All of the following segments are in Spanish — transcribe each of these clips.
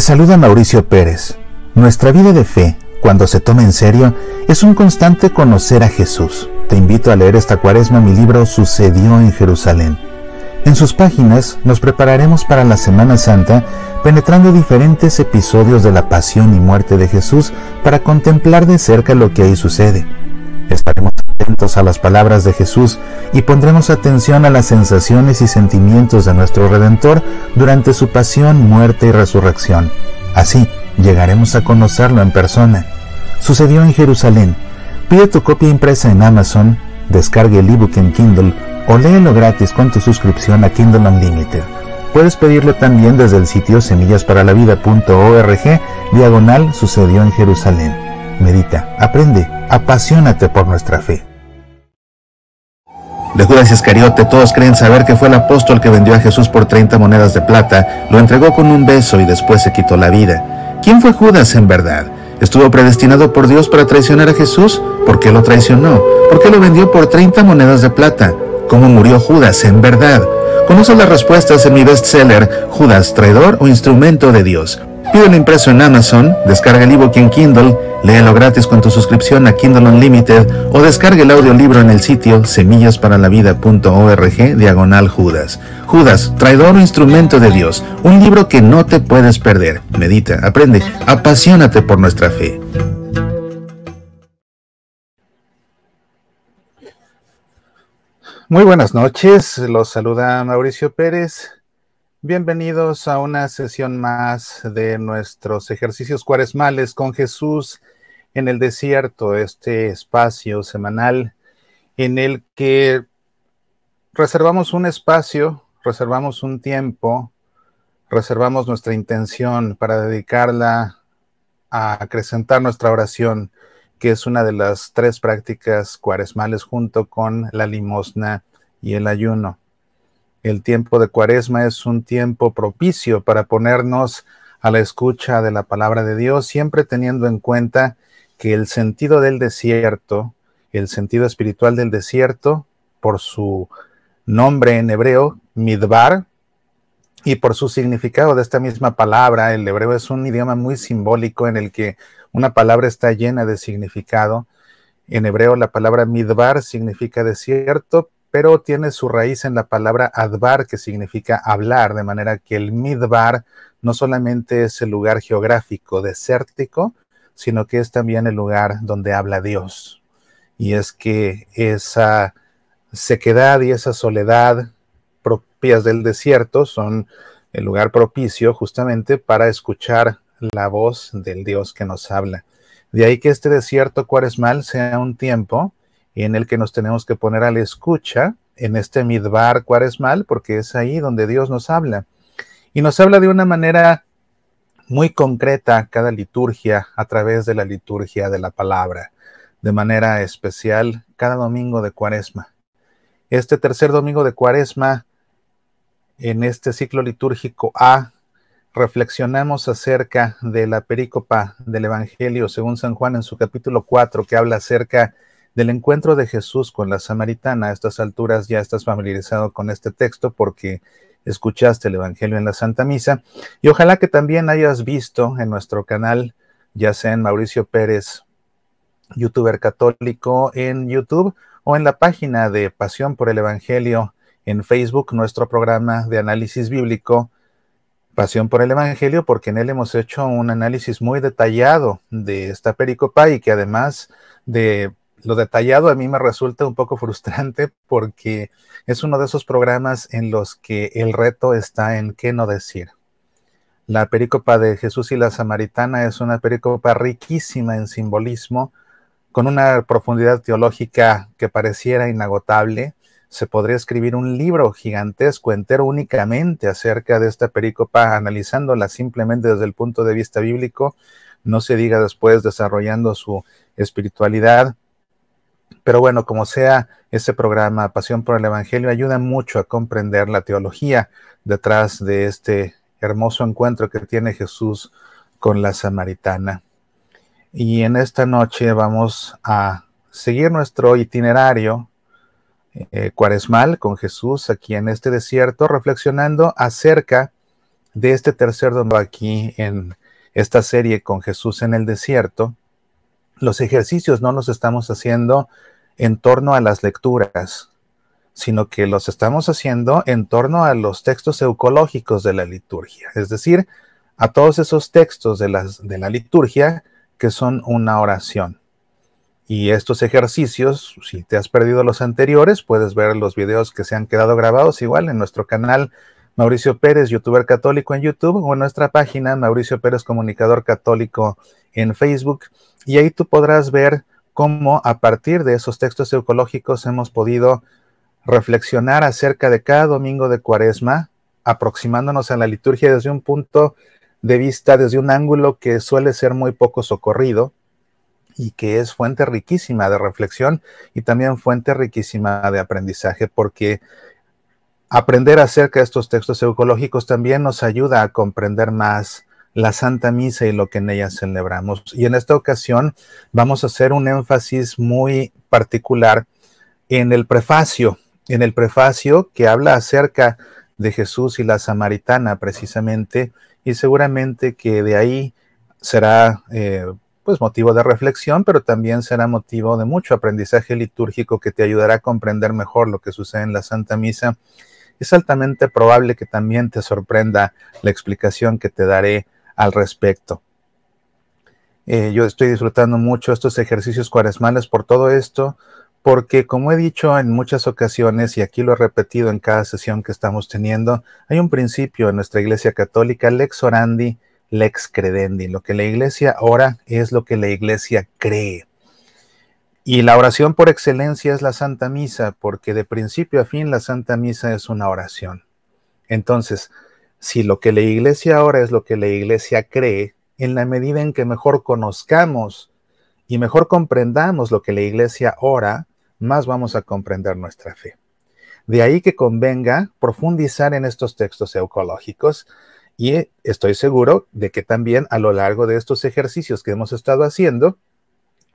saluda Mauricio Pérez. Nuestra vida de fe, cuando se toma en serio, es un constante conocer a Jesús. Te invito a leer esta cuaresma mi libro Sucedió en Jerusalén. En sus páginas nos prepararemos para la Semana Santa penetrando diferentes episodios de la pasión y muerte de Jesús para contemplar de cerca lo que ahí sucede atentos a las palabras de Jesús y pondremos atención a las sensaciones y sentimientos de nuestro Redentor durante su pasión, muerte y resurrección. Así llegaremos a conocerlo en persona. Sucedió en Jerusalén. Pide tu copia impresa en Amazon, descargue el ebook en Kindle o léelo gratis con tu suscripción a Kindle Unlimited. Puedes pedirlo también desde el sitio semillasparalavida.org, diagonal sucedió en Jerusalén. Medita, aprende, apasionate por nuestra fe. De Judas Iscariote todos creen saber que fue el apóstol que vendió a Jesús por 30 monedas de plata, lo entregó con un beso y después se quitó la vida. ¿Quién fue Judas en verdad? ¿Estuvo predestinado por Dios para traicionar a Jesús? ¿Por qué lo traicionó? ¿Por qué lo vendió por 30 monedas de plata? ¿Cómo murió Judas en verdad? Conoce las respuestas en mi bestseller Judas, traidor o instrumento de Dios. Pide un impreso en Amazon, descarga el ebook en Kindle, léelo gratis con tu suscripción a Kindle Unlimited o descarga el audiolibro en el sitio semillasparalavida.org diagonal Judas. Judas, traidor o instrumento de Dios, un libro que no te puedes perder. Medita, aprende, apasionate por nuestra fe. Muy buenas noches, los saluda Mauricio Pérez Bienvenidos a una sesión más de nuestros ejercicios cuaresmales con Jesús en el desierto, este espacio semanal en el que reservamos un espacio, reservamos un tiempo, reservamos nuestra intención para dedicarla a acrecentar nuestra oración, que es una de las tres prácticas cuaresmales junto con la limosna y el ayuno el tiempo de cuaresma es un tiempo propicio para ponernos a la escucha de la palabra de Dios, siempre teniendo en cuenta que el sentido del desierto, el sentido espiritual del desierto, por su nombre en hebreo, midbar, y por su significado de esta misma palabra, el hebreo es un idioma muy simbólico en el que una palabra está llena de significado. En hebreo la palabra midbar significa desierto, pero tiene su raíz en la palabra Advar, que significa hablar, de manera que el midbar no solamente es el lugar geográfico desértico, sino que es también el lugar donde habla Dios. Y es que esa sequedad y esa soledad propias del desierto son el lugar propicio justamente para escuchar la voz del Dios que nos habla. De ahí que este desierto cuaresmal sea un tiempo en el que nos tenemos que poner a la escucha en este midbar cuaresmal, porque es ahí donde Dios nos habla. Y nos habla de una manera muy concreta cada liturgia a través de la liturgia de la palabra, de manera especial cada domingo de cuaresma. Este tercer domingo de cuaresma, en este ciclo litúrgico A, reflexionamos acerca de la perícopa del Evangelio según San Juan en su capítulo 4, que habla acerca de del encuentro de Jesús con la samaritana. A estas alturas ya estás familiarizado con este texto porque escuchaste el Evangelio en la Santa Misa y ojalá que también hayas visto en nuestro canal, ya sea en Mauricio Pérez, youtuber católico en YouTube o en la página de Pasión por el Evangelio en Facebook, nuestro programa de análisis bíblico. Pasión por el Evangelio, porque en él hemos hecho un análisis muy detallado de esta pericopa y que además de lo detallado a mí me resulta un poco frustrante porque es uno de esos programas en los que el reto está en qué no decir. La perícopa de Jesús y la Samaritana es una perícopa riquísima en simbolismo, con una profundidad teológica que pareciera inagotable. Se podría escribir un libro gigantesco entero únicamente acerca de esta perícopa, analizándola simplemente desde el punto de vista bíblico, no se diga después desarrollando su espiritualidad pero bueno, como sea, ese programa Pasión por el Evangelio ayuda mucho a comprender la teología detrás de este hermoso encuentro que tiene Jesús con la samaritana. Y en esta noche vamos a seguir nuestro itinerario eh, cuaresmal con Jesús aquí en este desierto, reflexionando acerca de este tercer domingo aquí en esta serie con Jesús en el desierto los ejercicios no los estamos haciendo en torno a las lecturas, sino que los estamos haciendo en torno a los textos eucológicos de la liturgia, es decir, a todos esos textos de, de la liturgia que son una oración. Y estos ejercicios, si te has perdido los anteriores, puedes ver los videos que se han quedado grabados igual en nuestro canal Mauricio Pérez, youtuber católico en YouTube, o en nuestra página Mauricio Pérez Comunicador Católico en Facebook. Y ahí tú podrás ver cómo a partir de esos textos ecológicos hemos podido reflexionar acerca de cada domingo de cuaresma, aproximándonos a la liturgia desde un punto de vista, desde un ángulo que suele ser muy poco socorrido y que es fuente riquísima de reflexión y también fuente riquísima de aprendizaje, porque Aprender acerca de estos textos ecológicos también nos ayuda a comprender más la Santa Misa y lo que en ella celebramos. Y en esta ocasión vamos a hacer un énfasis muy particular en el prefacio, en el prefacio que habla acerca de Jesús y la samaritana precisamente, y seguramente que de ahí será eh, pues motivo de reflexión, pero también será motivo de mucho aprendizaje litúrgico que te ayudará a comprender mejor lo que sucede en la Santa Misa es altamente probable que también te sorprenda la explicación que te daré al respecto. Eh, yo estoy disfrutando mucho estos ejercicios cuaresmales por todo esto, porque como he dicho en muchas ocasiones y aquí lo he repetido en cada sesión que estamos teniendo, hay un principio en nuestra Iglesia Católica, lex orandi, lex credendi. Lo que la Iglesia ora es lo que la Iglesia cree. Y la oración por excelencia es la Santa Misa, porque de principio a fin la Santa Misa es una oración. Entonces, si lo que la iglesia ora es lo que la iglesia cree, en la medida en que mejor conozcamos y mejor comprendamos lo que la iglesia ora, más vamos a comprender nuestra fe. De ahí que convenga profundizar en estos textos eucológicos y estoy seguro de que también a lo largo de estos ejercicios que hemos estado haciendo,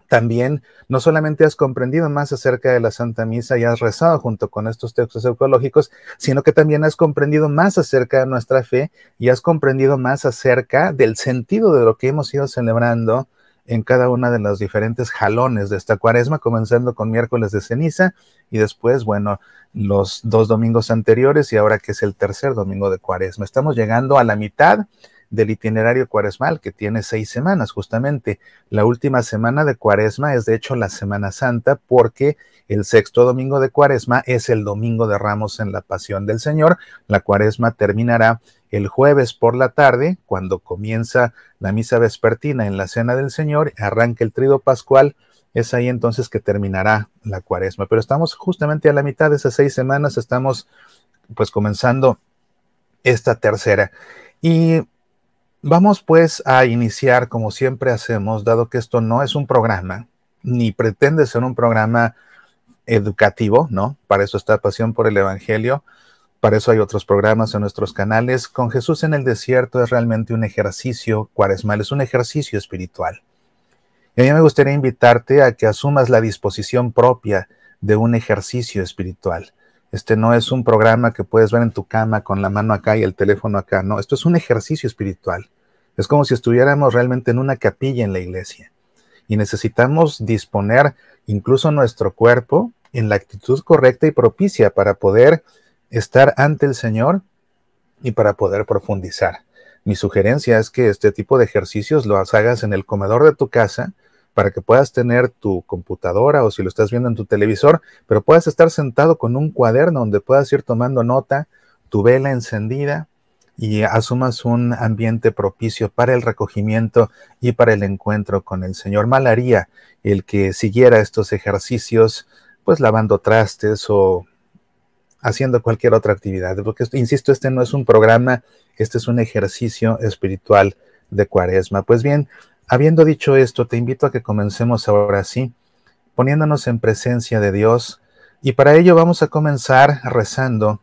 también no solamente has comprendido más acerca de la Santa Misa y has rezado junto con estos textos ecológicos, sino que también has comprendido más acerca de nuestra fe y has comprendido más acerca del sentido de lo que hemos ido celebrando en cada una de los diferentes jalones de esta cuaresma, comenzando con miércoles de ceniza y después, bueno, los dos domingos anteriores y ahora que es el tercer domingo de cuaresma. Estamos llegando a la mitad del itinerario cuaresmal, que tiene seis semanas justamente. La última semana de cuaresma es de hecho la Semana Santa, porque el sexto domingo de cuaresma es el domingo de ramos en la Pasión del Señor. La cuaresma terminará el jueves por la tarde, cuando comienza la misa vespertina en la Cena del Señor, arranca el trido pascual. Es ahí entonces que terminará la cuaresma. Pero estamos justamente a la mitad de esas seis semanas, estamos pues comenzando esta tercera. Y Vamos pues a iniciar como siempre hacemos, dado que esto no es un programa, ni pretende ser un programa educativo, ¿no? Para eso está Pasión por el Evangelio, para eso hay otros programas en nuestros canales. Con Jesús en el desierto es realmente un ejercicio cuaresmal, es un ejercicio espiritual. Y a mí me gustaría invitarte a que asumas la disposición propia de un ejercicio espiritual. Este no es un programa que puedes ver en tu cama con la mano acá y el teléfono acá, no, esto es un ejercicio espiritual. Es como si estuviéramos realmente en una capilla en la iglesia y necesitamos disponer incluso nuestro cuerpo en la actitud correcta y propicia para poder estar ante el Señor y para poder profundizar. Mi sugerencia es que este tipo de ejercicios los hagas en el comedor de tu casa para que puedas tener tu computadora o si lo estás viendo en tu televisor, pero puedas estar sentado con un cuaderno donde puedas ir tomando nota, tu vela encendida y asumas un ambiente propicio para el recogimiento y para el encuentro con el Señor. Mal el que siguiera estos ejercicios, pues lavando trastes o haciendo cualquier otra actividad, porque insisto, este no es un programa, este es un ejercicio espiritual de cuaresma. Pues bien, Habiendo dicho esto, te invito a que comencemos ahora sí, poniéndonos en presencia de Dios, y para ello vamos a comenzar rezando,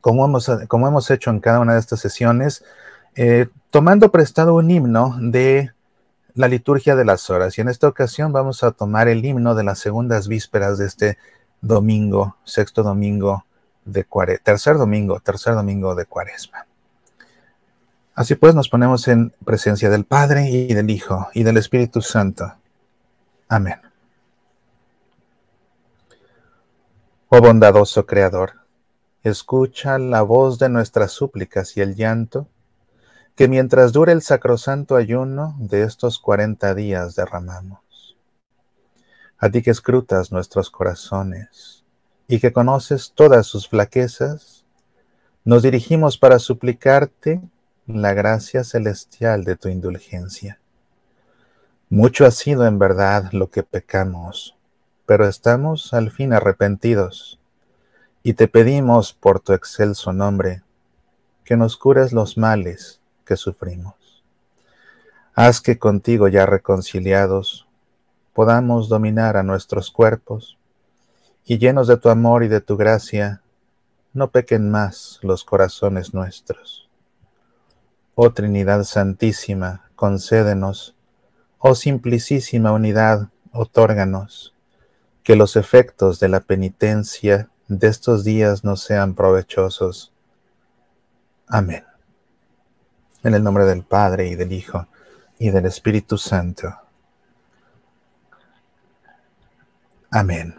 como hemos, como hemos hecho en cada una de estas sesiones, eh, tomando prestado un himno de la liturgia de las horas. Y en esta ocasión vamos a tomar el himno de las segundas vísperas de este domingo, sexto domingo de cuaresma, tercer domingo, tercer domingo de cuaresma. Así pues, nos ponemos en presencia del Padre y del Hijo y del Espíritu Santo. Amén. Oh bondadoso Creador, escucha la voz de nuestras súplicas y el llanto, que mientras dure el sacrosanto ayuno de estos cuarenta días derramamos. A ti que escrutas nuestros corazones y que conoces todas sus flaquezas, nos dirigimos para suplicarte la gracia celestial de tu indulgencia. Mucho ha sido en verdad lo que pecamos, pero estamos al fin arrepentidos, y te pedimos por tu excelso nombre que nos cures los males que sufrimos. Haz que contigo ya reconciliados podamos dominar a nuestros cuerpos, y llenos de tu amor y de tu gracia, no pequen más los corazones nuestros Oh Trinidad Santísima, concédenos. Oh Simplicísima Unidad, otórganos. Que los efectos de la penitencia de estos días nos sean provechosos. Amén. En el nombre del Padre y del Hijo y del Espíritu Santo. Amén.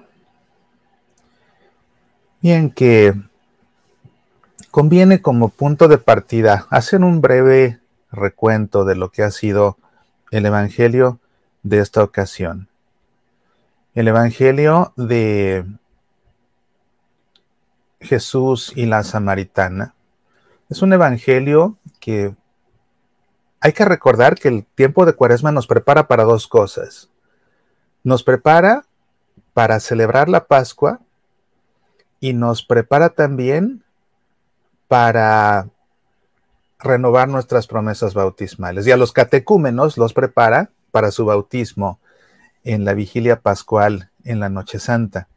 Bien que conviene como punto de partida hacer un breve recuento de lo que ha sido el Evangelio de esta ocasión. El Evangelio de Jesús y la Samaritana es un Evangelio que hay que recordar que el tiempo de Cuaresma nos prepara para dos cosas. Nos prepara para celebrar la Pascua y nos prepara también para renovar nuestras promesas bautismales. Y a los catecúmenos los prepara para su bautismo en la vigilia pascual, en la Noche Santa.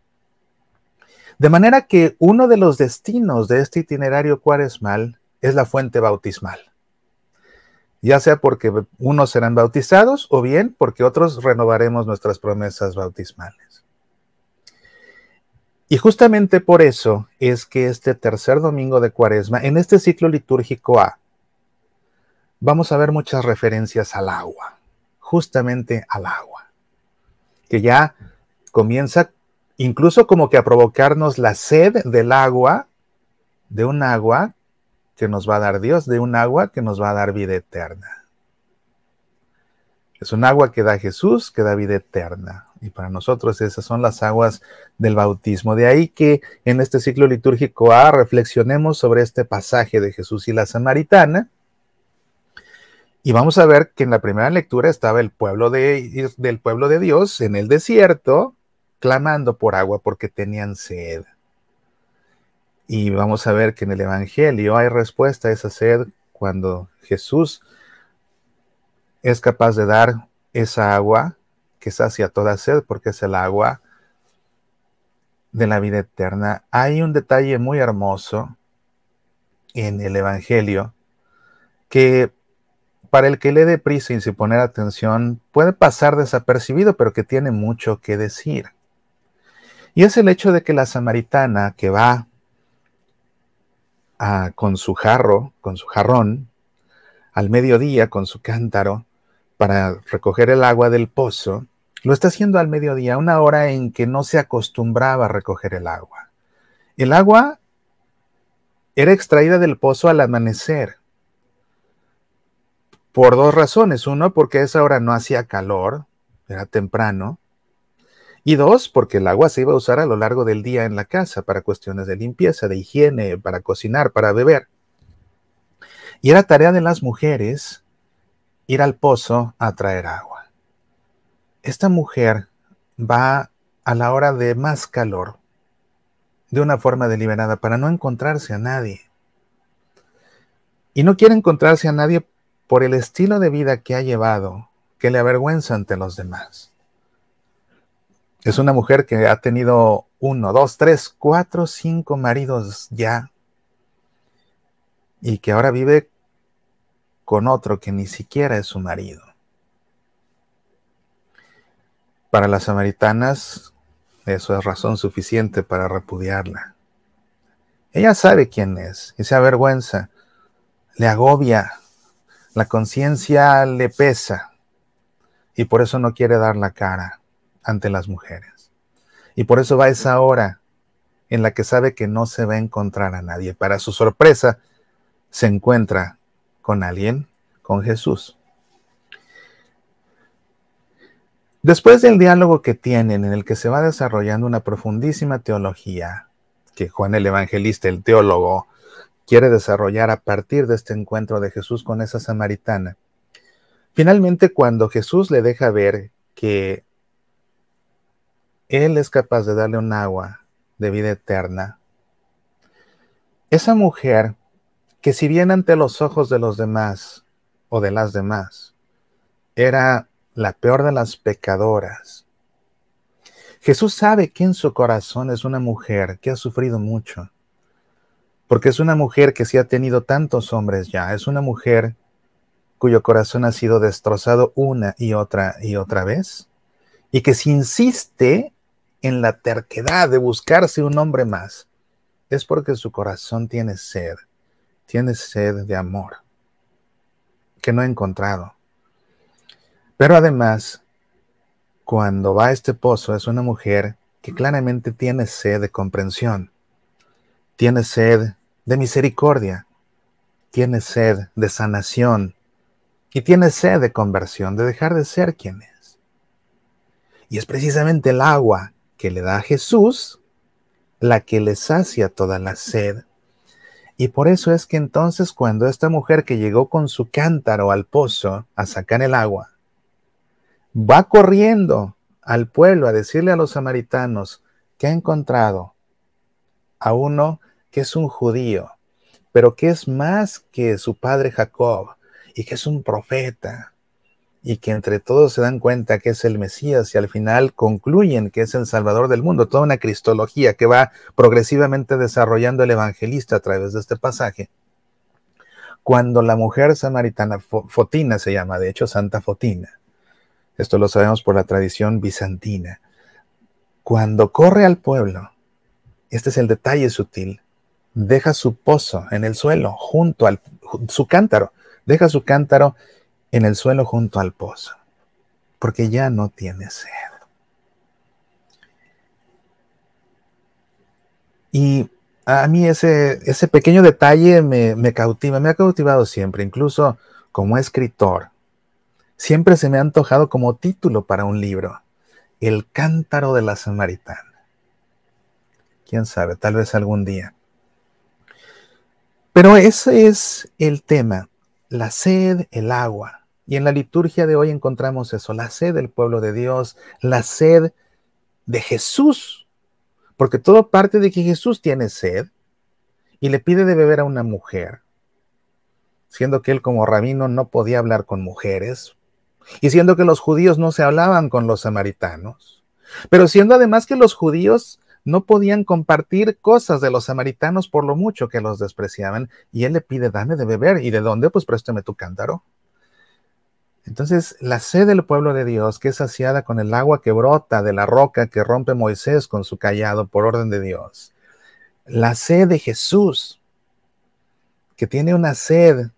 De manera que uno de los destinos de este itinerario cuaresmal es la fuente bautismal. Ya sea porque unos serán bautizados o bien porque otros renovaremos nuestras promesas bautismales. Y justamente por eso es que este tercer domingo de Cuaresma, en este ciclo litúrgico A, vamos a ver muchas referencias al agua, justamente al agua, que ya comienza incluso como que a provocarnos la sed del agua, de un agua que nos va a dar Dios, de un agua que nos va a dar vida eterna. Es un agua que da Jesús, que da vida eterna y para nosotros esas son las aguas del bautismo. De ahí que en este ciclo litúrgico A ah, reflexionemos sobre este pasaje de Jesús y la samaritana. Y vamos a ver que en la primera lectura estaba el pueblo de, del pueblo de Dios en el desierto, clamando por agua porque tenían sed. Y vamos a ver que en el Evangelio hay respuesta a esa sed cuando Jesús es capaz de dar esa agua que hacia toda sed porque es el agua de la vida eterna. Hay un detalle muy hermoso en el Evangelio que para el que le dé prisa y sin poner atención puede pasar desapercibido, pero que tiene mucho que decir. Y es el hecho de que la samaritana que va con su jarro, con su jarrón, al mediodía con su cántaro, para recoger el agua del pozo, lo está haciendo al mediodía, una hora en que no se acostumbraba a recoger el agua. El agua era extraída del pozo al amanecer. Por dos razones. Uno, porque a esa hora no hacía calor, era temprano. Y dos, porque el agua se iba a usar a lo largo del día en la casa para cuestiones de limpieza, de higiene, para cocinar, para beber. Y era tarea de las mujeres ir al pozo a traer agua esta mujer va a la hora de más calor, de una forma deliberada, para no encontrarse a nadie. Y no quiere encontrarse a nadie por el estilo de vida que ha llevado, que le avergüenza ante los demás. Es una mujer que ha tenido uno, dos, tres, cuatro, cinco maridos ya y que ahora vive con otro que ni siquiera es su marido. Para las samaritanas, eso es razón suficiente para repudiarla. Ella sabe quién es y se avergüenza, le agobia, la conciencia le pesa y por eso no quiere dar la cara ante las mujeres. Y por eso va esa hora en la que sabe que no se va a encontrar a nadie. Para su sorpresa, se encuentra con alguien, con Jesús. Después del diálogo que tienen, en el que se va desarrollando una profundísima teología, que Juan el Evangelista, el teólogo, quiere desarrollar a partir de este encuentro de Jesús con esa samaritana, finalmente cuando Jesús le deja ver que Él es capaz de darle un agua de vida eterna, esa mujer que si bien ante los ojos de los demás o de las demás, era la peor de las pecadoras. Jesús sabe que en su corazón es una mujer que ha sufrido mucho, porque es una mujer que sí ha tenido tantos hombres ya, es una mujer cuyo corazón ha sido destrozado una y otra y otra vez, y que si insiste en la terquedad de buscarse un hombre más, es porque su corazón tiene sed, tiene sed de amor, que no ha encontrado. Pero además, cuando va a este pozo es una mujer que claramente tiene sed de comprensión, tiene sed de misericordia, tiene sed de sanación y tiene sed de conversión, de dejar de ser quien es. Y es precisamente el agua que le da a Jesús la que le sacia toda la sed. Y por eso es que entonces cuando esta mujer que llegó con su cántaro al pozo a sacar el agua, va corriendo al pueblo a decirle a los samaritanos que ha encontrado a uno que es un judío, pero que es más que su padre Jacob y que es un profeta y que entre todos se dan cuenta que es el Mesías y al final concluyen que es el Salvador del mundo. Toda una cristología que va progresivamente desarrollando el evangelista a través de este pasaje. Cuando la mujer samaritana, Fotina se llama, de hecho Santa Fotina, esto lo sabemos por la tradición bizantina. Cuando corre al pueblo, este es el detalle sutil, deja su pozo en el suelo junto al su cántaro, deja su cántaro en el suelo junto al pozo, porque ya no tiene sed. Y a mí ese, ese pequeño detalle me cautiva, me ha cautivado siempre, incluso como escritor siempre se me ha antojado como título para un libro, El cántaro de la samaritana. Quién sabe, tal vez algún día. Pero ese es el tema, la sed, el agua. Y en la liturgia de hoy encontramos eso, la sed del pueblo de Dios, la sed de Jesús. Porque todo parte de que Jesús tiene sed y le pide de beber a una mujer, siendo que él como rabino no podía hablar con mujeres, y siendo que los judíos no se hablaban con los samaritanos, pero siendo además que los judíos no podían compartir cosas de los samaritanos por lo mucho que los despreciaban, y él le pide, dame de beber, y de dónde, pues préstame tu cántaro. Entonces, la sed del pueblo de Dios, que es saciada con el agua que brota de la roca que rompe Moisés con su callado por orden de Dios, la sed de Jesús, que tiene una sed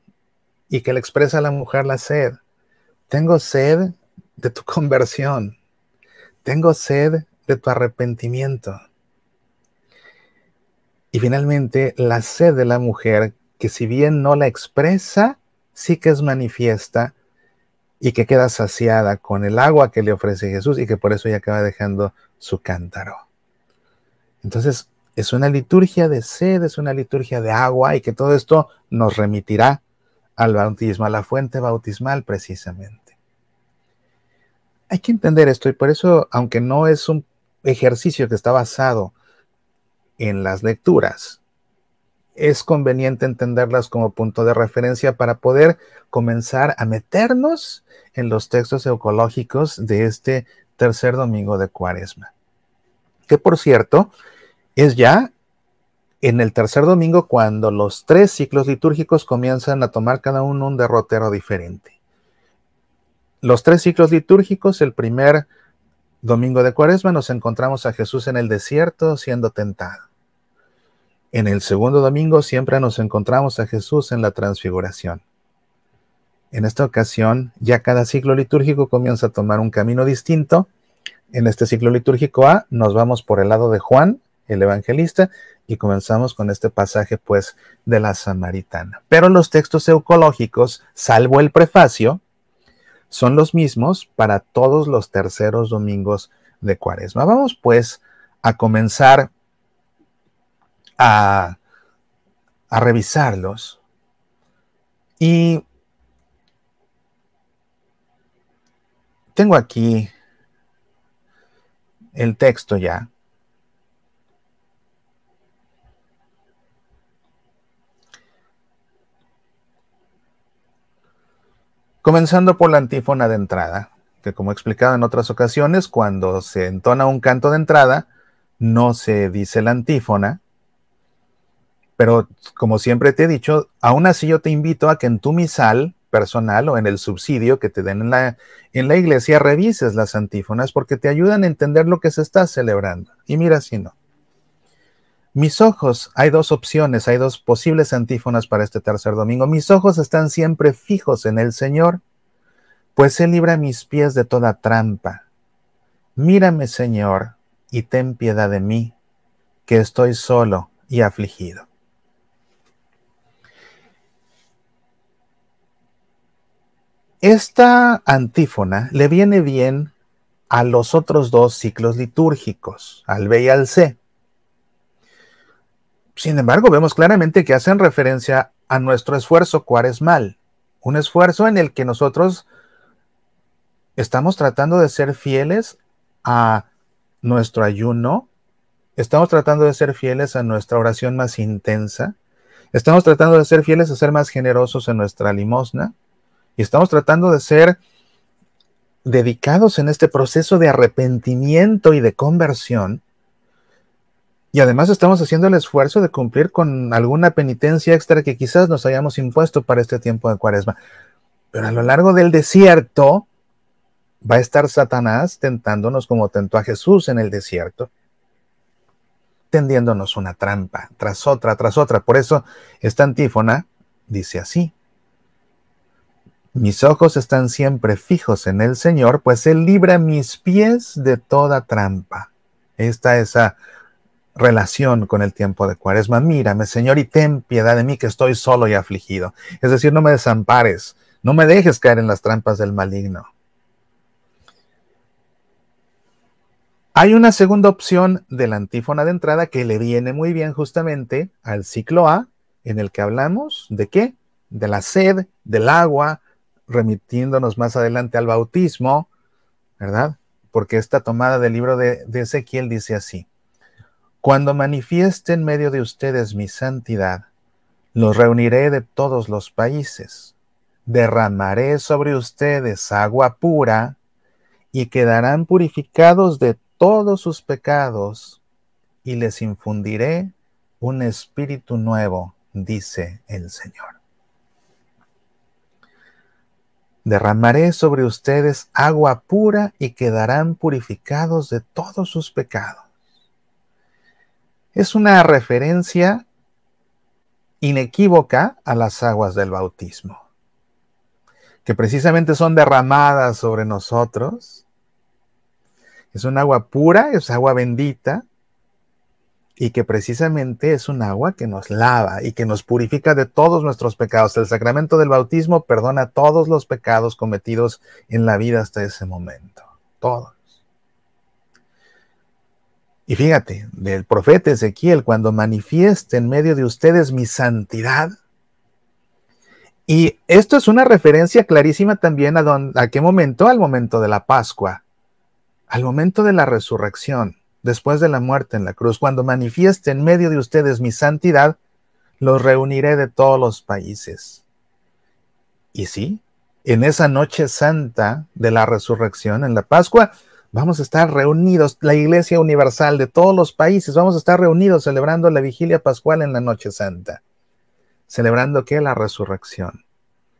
y que le expresa a la mujer la sed, tengo sed de tu conversión. Tengo sed de tu arrepentimiento. Y finalmente, la sed de la mujer, que si bien no la expresa, sí que es manifiesta y que queda saciada con el agua que le ofrece Jesús y que por eso ya acaba dejando su cántaro. Entonces, es una liturgia de sed, es una liturgia de agua y que todo esto nos remitirá al bautismo, a la fuente bautismal precisamente. Hay que entender esto y por eso, aunque no es un ejercicio que está basado en las lecturas, es conveniente entenderlas como punto de referencia para poder comenzar a meternos en los textos ecológicos de este tercer domingo de Cuaresma. Que por cierto, es ya en el tercer domingo cuando los tres ciclos litúrgicos comienzan a tomar cada uno un derrotero diferente. Los tres ciclos litúrgicos, el primer domingo de cuaresma nos encontramos a Jesús en el desierto siendo tentado. En el segundo domingo siempre nos encontramos a Jesús en la transfiguración. En esta ocasión, ya cada ciclo litúrgico comienza a tomar un camino distinto. En este ciclo litúrgico A nos vamos por el lado de Juan, el evangelista y comenzamos con este pasaje pues de la samaritana. Pero los textos eucológicos, salvo el prefacio, son los mismos para todos los terceros domingos de Cuaresma. Vamos pues a comenzar a, a revisarlos y tengo aquí el texto ya Comenzando por la antífona de entrada, que como he explicado en otras ocasiones, cuando se entona un canto de entrada, no se dice la antífona, pero como siempre te he dicho, aún así yo te invito a que en tu misal personal o en el subsidio que te den en la, en la iglesia revises las antífonas porque te ayudan a entender lo que se está celebrando. Y mira si no. Mis ojos, hay dos opciones, hay dos posibles antífonas para este tercer domingo. Mis ojos están siempre fijos en el Señor, pues Él libra mis pies de toda trampa. Mírame, Señor, y ten piedad de mí, que estoy solo y afligido. Esta antífona le viene bien a los otros dos ciclos litúrgicos, al B y al C. Sin embargo, vemos claramente que hacen referencia a nuestro esfuerzo cuaresmal, un esfuerzo en el que nosotros estamos tratando de ser fieles a nuestro ayuno, estamos tratando de ser fieles a nuestra oración más intensa, estamos tratando de ser fieles a ser más generosos en nuestra limosna y estamos tratando de ser dedicados en este proceso de arrepentimiento y de conversión y además estamos haciendo el esfuerzo de cumplir con alguna penitencia extra que quizás nos hayamos impuesto para este tiempo de cuaresma. Pero a lo largo del desierto va a estar Satanás tentándonos como tentó a Jesús en el desierto, tendiéndonos una trampa tras otra, tras otra. Por eso esta antífona dice así. Mis ojos están siempre fijos en el Señor, pues Él libra mis pies de toda trampa. Esta esa relación con el tiempo de cuaresma. Mírame, Señor, y ten piedad de mí que estoy solo y afligido. Es decir, no me desampares, no me dejes caer en las trampas del maligno. Hay una segunda opción de la antífona de entrada que le viene muy bien justamente al ciclo A, en el que hablamos de qué? De la sed, del agua, remitiéndonos más adelante al bautismo, ¿verdad? Porque esta tomada del libro de, de Ezequiel dice así. Cuando manifieste en medio de ustedes mi santidad, los reuniré de todos los países. Derramaré sobre ustedes agua pura y quedarán purificados de todos sus pecados y les infundiré un espíritu nuevo, dice el Señor. Derramaré sobre ustedes agua pura y quedarán purificados de todos sus pecados es una referencia inequívoca a las aguas del bautismo, que precisamente son derramadas sobre nosotros. Es un agua pura, es agua bendita, y que precisamente es un agua que nos lava y que nos purifica de todos nuestros pecados. El sacramento del bautismo perdona todos los pecados cometidos en la vida hasta ese momento. Todo. Y fíjate, del profeta Ezequiel, cuando manifieste en medio de ustedes mi santidad. Y esto es una referencia clarísima también a, a qué momento, al momento de la Pascua, al momento de la resurrección, después de la muerte en la cruz, cuando manifieste en medio de ustedes mi santidad, los reuniré de todos los países. Y sí, en esa noche santa de la resurrección, en la Pascua, vamos a estar reunidos, la Iglesia Universal de todos los países, vamos a estar reunidos celebrando la vigilia pascual en la Noche Santa. ¿Celebrando qué? La resurrección.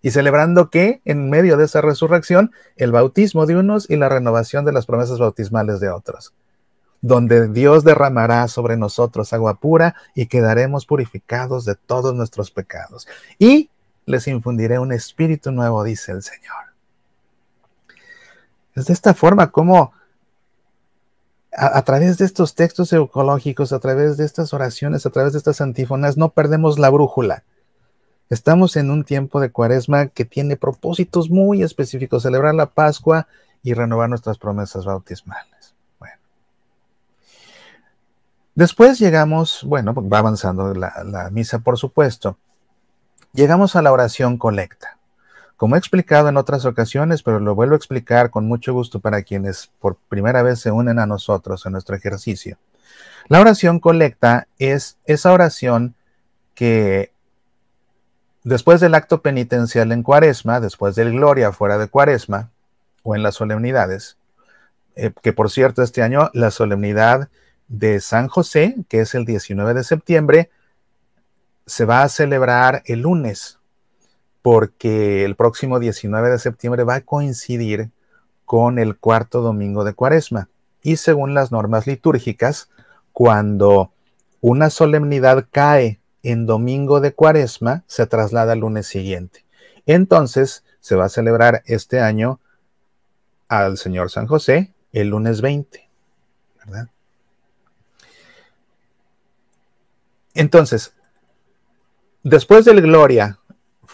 Y celebrando que en medio de esa resurrección, el bautismo de unos y la renovación de las promesas bautismales de otros, donde Dios derramará sobre nosotros agua pura y quedaremos purificados de todos nuestros pecados. Y les infundiré un espíritu nuevo, dice el Señor. Es de esta forma como a, través de estos textos ecológicos, a través de estas oraciones, a través de estas antífonas, no perdemos la brújula. Estamos en un tiempo de cuaresma que tiene propósitos muy específicos, celebrar la Pascua y renovar nuestras promesas bautismales. Bueno. Después llegamos, bueno, va avanzando la misa, por supuesto. Llegamos a la oración colecta. Como he explicado en otras ocasiones, pero lo vuelvo a explicar con mucho gusto para quienes por primera vez se unen a nosotros en nuestro ejercicio. La oración colecta es esa oración que después del acto penitencial en cuaresma, después del gloria fuera de cuaresma o en las solemnidades, eh, que por cierto este año la solemnidad de San José, que es el 19 de septiembre, se va a celebrar el lunes, porque el próximo 19 de septiembre va a coincidir con el cuarto domingo de Cuaresma. Y según las normas litúrgicas, cuando una solemnidad cae en domingo de Cuaresma, se traslada al lunes siguiente. Entonces, se va a celebrar este año al Señor San José el lunes 20, ¿verdad? Entonces, después del Gloria,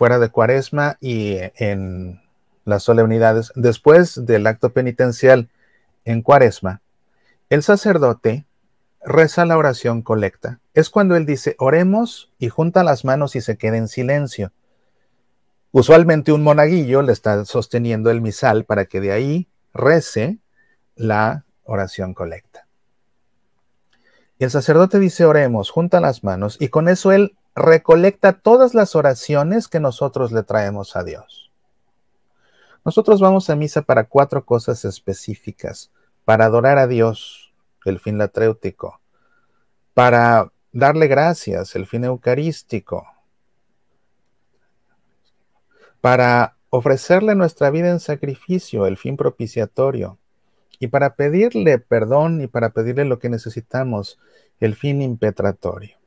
fuera de cuaresma y en las solemnidades, después del acto penitencial en cuaresma, el sacerdote reza la oración colecta. Es cuando él dice, oremos y junta las manos y se queda en silencio. Usualmente un monaguillo le está sosteniendo el misal para que de ahí rece la oración colecta. el sacerdote dice, oremos, junta las manos, y con eso él recolecta todas las oraciones que nosotros le traemos a Dios. Nosotros vamos a misa para cuatro cosas específicas, para adorar a Dios, el fin latréutico, para darle gracias, el fin eucarístico, para ofrecerle nuestra vida en sacrificio, el fin propiciatorio, y para pedirle perdón y para pedirle lo que necesitamos, el fin impetratorio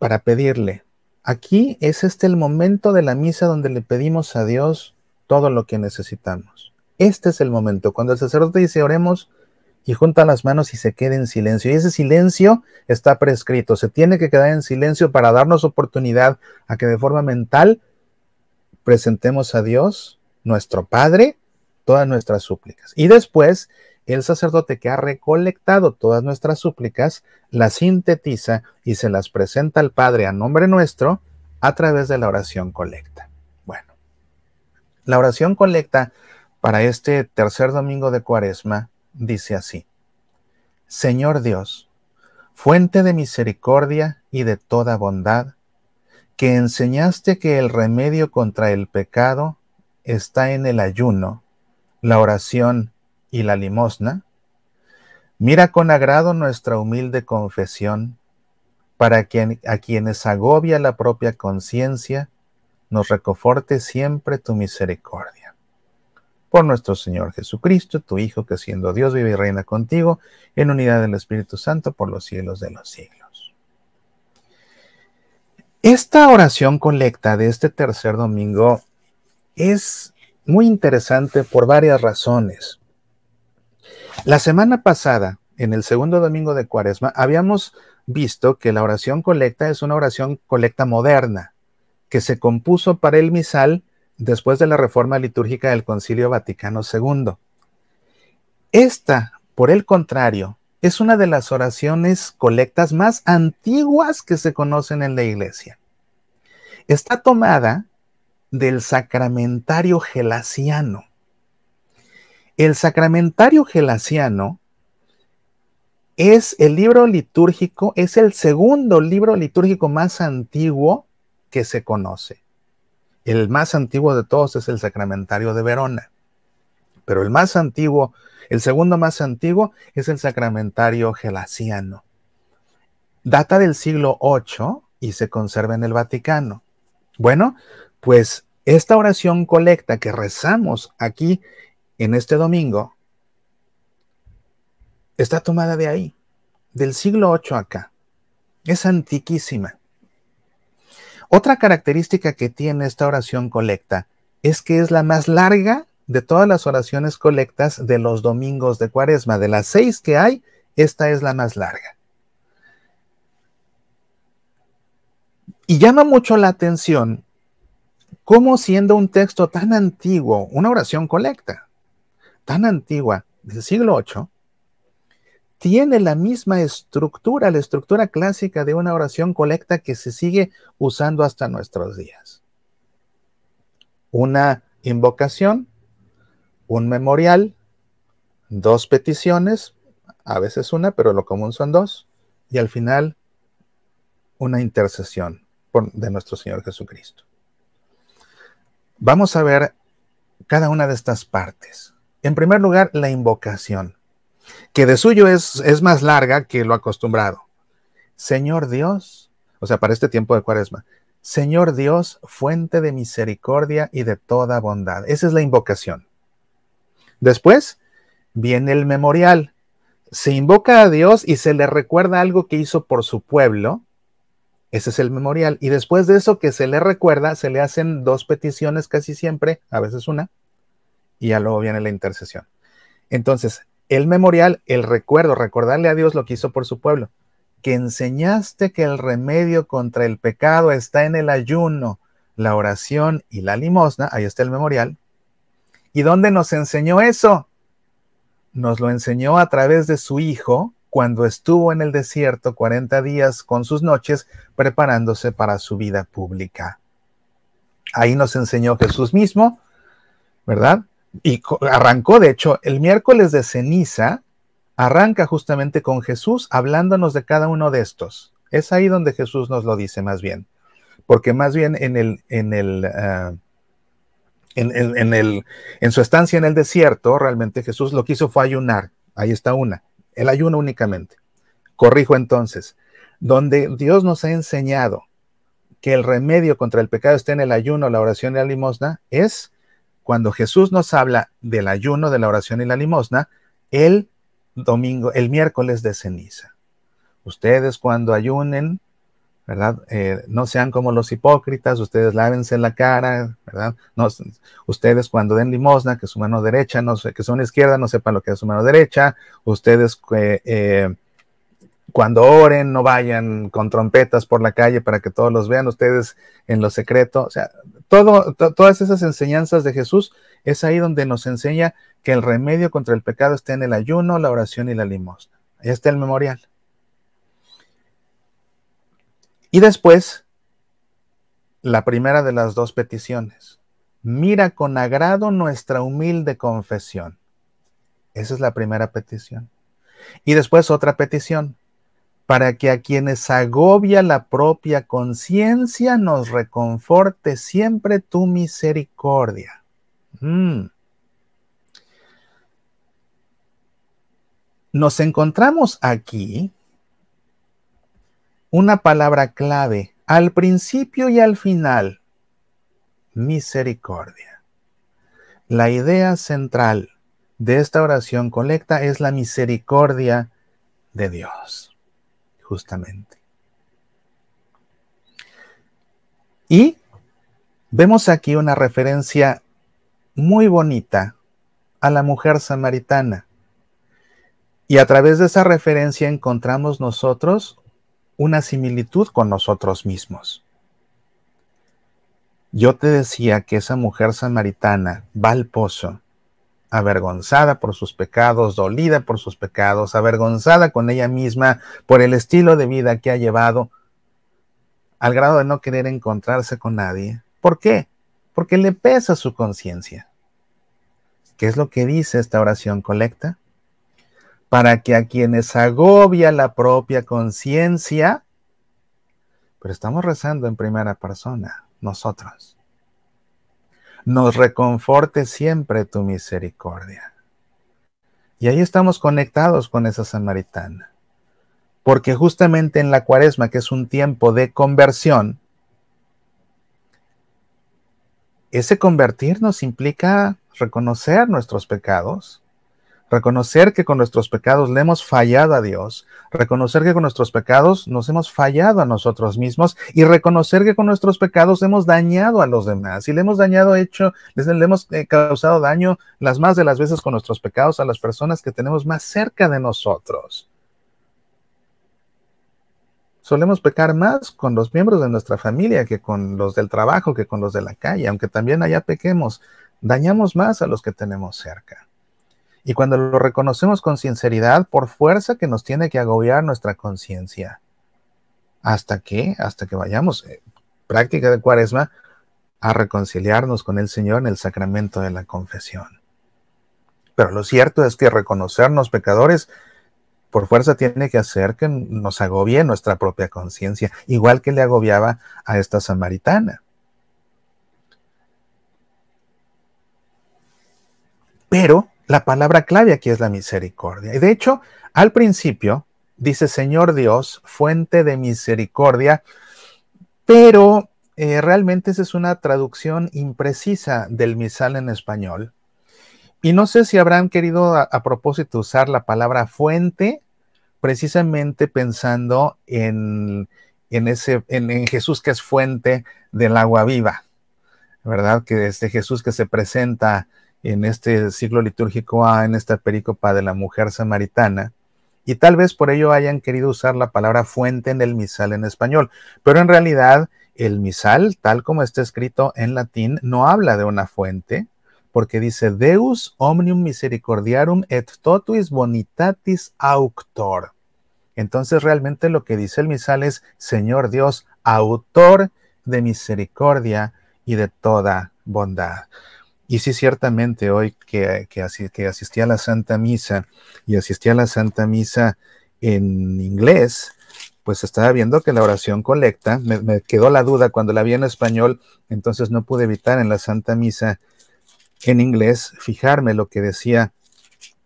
para pedirle. Aquí es este el momento de la misa donde le pedimos a Dios todo lo que necesitamos. Este es el momento, cuando el sacerdote dice oremos y junta las manos y se queda en silencio. Y ese silencio está prescrito, se tiene que quedar en silencio para darnos oportunidad a que de forma mental presentemos a Dios, nuestro Padre, todas nuestras súplicas. Y después el sacerdote que ha recolectado todas nuestras súplicas las sintetiza y se las presenta al Padre a nombre nuestro a través de la oración colecta. Bueno, la oración colecta para este tercer domingo de Cuaresma dice así, Señor Dios, fuente de misericordia y de toda bondad, que enseñaste que el remedio contra el pecado está en el ayuno, la oración y la limosna, mira con agrado nuestra humilde confesión, para que a quienes agobia la propia conciencia, nos recoforte siempre tu misericordia. Por nuestro Señor Jesucristo, tu Hijo, que siendo Dios vive y reina contigo, en unidad del Espíritu Santo por los siglos de los siglos. Esta oración colecta de este tercer domingo es muy interesante por varias razones. La semana pasada, en el segundo domingo de Cuaresma, habíamos visto que la oración colecta es una oración colecta moderna, que se compuso para el misal después de la reforma litúrgica del Concilio Vaticano II. Esta, por el contrario, es una de las oraciones colectas más antiguas que se conocen en la iglesia. Está tomada del sacramentario gelasiano, el sacramentario gelasiano es el libro litúrgico, es el segundo libro litúrgico más antiguo que se conoce. El más antiguo de todos es el sacramentario de Verona, pero el más antiguo, el segundo más antiguo es el sacramentario gelasiano. Data del siglo VIII y se conserva en el Vaticano. Bueno, pues esta oración colecta que rezamos aquí en este domingo está tomada de ahí, del siglo VIII acá. Es antiquísima. Otra característica que tiene esta oración colecta es que es la más larga de todas las oraciones colectas de los domingos de cuaresma. De las seis que hay, esta es la más larga. Y llama mucho la atención cómo siendo un texto tan antiguo, una oración colecta, tan antigua del siglo VIII, tiene la misma estructura, la estructura clásica de una oración colecta que se sigue usando hasta nuestros días. Una invocación, un memorial, dos peticiones, a veces una, pero lo común son dos, y al final una intercesión por, de nuestro Señor Jesucristo. Vamos a ver cada una de estas partes. En primer lugar, la invocación, que de suyo es, es más larga que lo acostumbrado. Señor Dios, o sea, para este tiempo de cuaresma, Señor Dios, fuente de misericordia y de toda bondad. Esa es la invocación. Después viene el memorial. Se invoca a Dios y se le recuerda algo que hizo por su pueblo. Ese es el memorial. Y después de eso que se le recuerda, se le hacen dos peticiones casi siempre, a veces una, y ya luego viene la intercesión. Entonces, el memorial, el recuerdo, recordarle a Dios lo que hizo por su pueblo, que enseñaste que el remedio contra el pecado está en el ayuno, la oración y la limosna, ahí está el memorial. ¿Y dónde nos enseñó eso? Nos lo enseñó a través de su Hijo cuando estuvo en el desierto 40 días con sus noches preparándose para su vida pública. Ahí nos enseñó Jesús mismo, ¿verdad? Y arrancó, de hecho, el miércoles de ceniza, arranca justamente con Jesús hablándonos de cada uno de estos. Es ahí donde Jesús nos lo dice más bien. Porque más bien en el, en el, ah, en, en su estancia en el desierto, realmente Jesús lo que hizo fue ayunar. Ahí está una. El ayuno únicamente. Corrijo entonces. Donde Dios nos ha enseñado que el remedio contra el pecado está en el ayuno, la oración y la limosna, es cuando Jesús nos habla del ayuno, de la oración y la limosna, el domingo, el miércoles de ceniza. Ustedes cuando ayunen, ¿verdad? Eh, no sean como los hipócritas, ustedes lávense la cara, ¿verdad? ustedes cuando den limosna, que su mano derecha, no que su mano izquierda no sepa lo que es su mano derecha, ustedes eh, eh, cuando oren no vayan con trompetas por la calle para que todos los vean, ustedes en lo secreto, o sea, todas esas enseñanzas de Jesús es ahí donde nos enseña que el remedio contra el pecado está en el ayuno, la oración y la limosna. Ahí está el memorial. Y después, la primera de las dos peticiones. Mira con agrado nuestra humilde confesión. Esa es la primera petición. Y después otra petición para que a quienes agobia la propia conciencia nos reconforte siempre tu misericordia. Mm. Nos encontramos aquí una palabra clave al principio y al final, misericordia. La idea central de esta oración colecta es la misericordia de Dios justamente. Y vemos aquí una referencia muy bonita a la mujer samaritana. Y a través de esa referencia encontramos nosotros una similitud con nosotros mismos. Yo te decía que esa mujer samaritana va al pozo avergonzada por sus pecados, dolida por sus pecados, avergonzada con ella misma por el estilo de vida que ha llevado, al grado de no querer encontrarse con nadie. ¿Por qué? Porque le pesa su conciencia. ¿Qué es lo que dice esta oración colecta? Para que a quienes agobia la propia conciencia, pero estamos rezando en primera persona, nosotros nos reconforte siempre tu misericordia. Y ahí estamos conectados con esa samaritana, porque justamente en la cuaresma, que es un tiempo de conversión, ese convertirnos implica reconocer nuestros pecados, reconocer que con nuestros pecados le hemos fallado a Dios, reconocer que con nuestros pecados nos hemos fallado a nosotros mismos y reconocer que con nuestros pecados hemos dañado a los demás y le hemos dañado, hecho, le hemos eh, causado daño las más de las veces con nuestros pecados a las personas que tenemos más cerca de nosotros. Solemos pecar más con los miembros de nuestra familia que con los del trabajo, que con los de la calle, aunque también allá pequemos, dañamos más a los que tenemos cerca. Y cuando lo reconocemos con sinceridad, por fuerza que nos tiene que agobiar nuestra conciencia. ¿Hasta que, Hasta que vayamos, eh, práctica de cuaresma, a reconciliarnos con el Señor en el sacramento de la confesión. Pero lo cierto es que reconocernos pecadores por fuerza tiene que hacer que nos agobie nuestra propia conciencia, igual que le agobiaba a esta samaritana. Pero la palabra clave aquí es la misericordia. Y de hecho, al principio dice, Señor Dios, fuente de misericordia, pero eh, realmente esa es una traducción imprecisa del misal en español. Y no sé si habrán querido a, propósito usar la palabra fuente precisamente pensando en, ese, en, Jesús que es fuente del agua viva, ¿verdad? Que este Jesús que se presenta en este ciclo litúrgico A, en esta pericopa de la mujer samaritana, y tal vez por ello hayan querido usar la palabra fuente en el misal en español, pero en realidad el misal, tal como está escrito en latín, no habla de una fuente, porque dice Deus omnium misericordiarum et totuis bonitatis auctor. Entonces realmente lo que dice el misal es Señor Dios, autor de misericordia y de toda bondad. Y sí, ciertamente hoy que, que, que asistí a la Santa Misa y asistí a la Santa Misa en inglés, pues estaba viendo que la oración colecta, me, quedó la duda cuando la vi en español, entonces no pude evitar en la Santa Misa en inglés fijarme lo que decía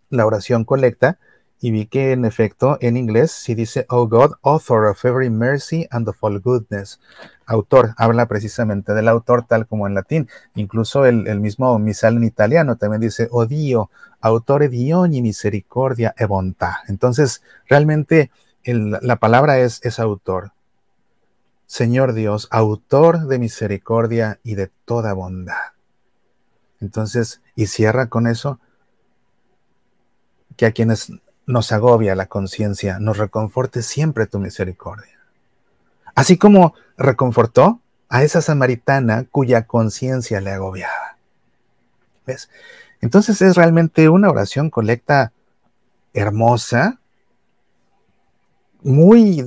la oración colecta, y vi que en efecto en inglés si dice, Oh God, author of every mercy and of all goodness. Autor, habla precisamente del autor tal como en latín. Incluso el, mismo misal en italiano también dice, Oh Dio, autore di ogni misericordia e bontà. Entonces, realmente la palabra es, es autor. Señor Dios, autor de misericordia y de toda bondad. Entonces, y cierra con eso, que a quienes nos agobia la conciencia, nos reconforte siempre tu misericordia. Así como reconfortó a esa samaritana cuya conciencia le agobiaba. ¿Ves? Entonces es realmente una oración colecta hermosa, muy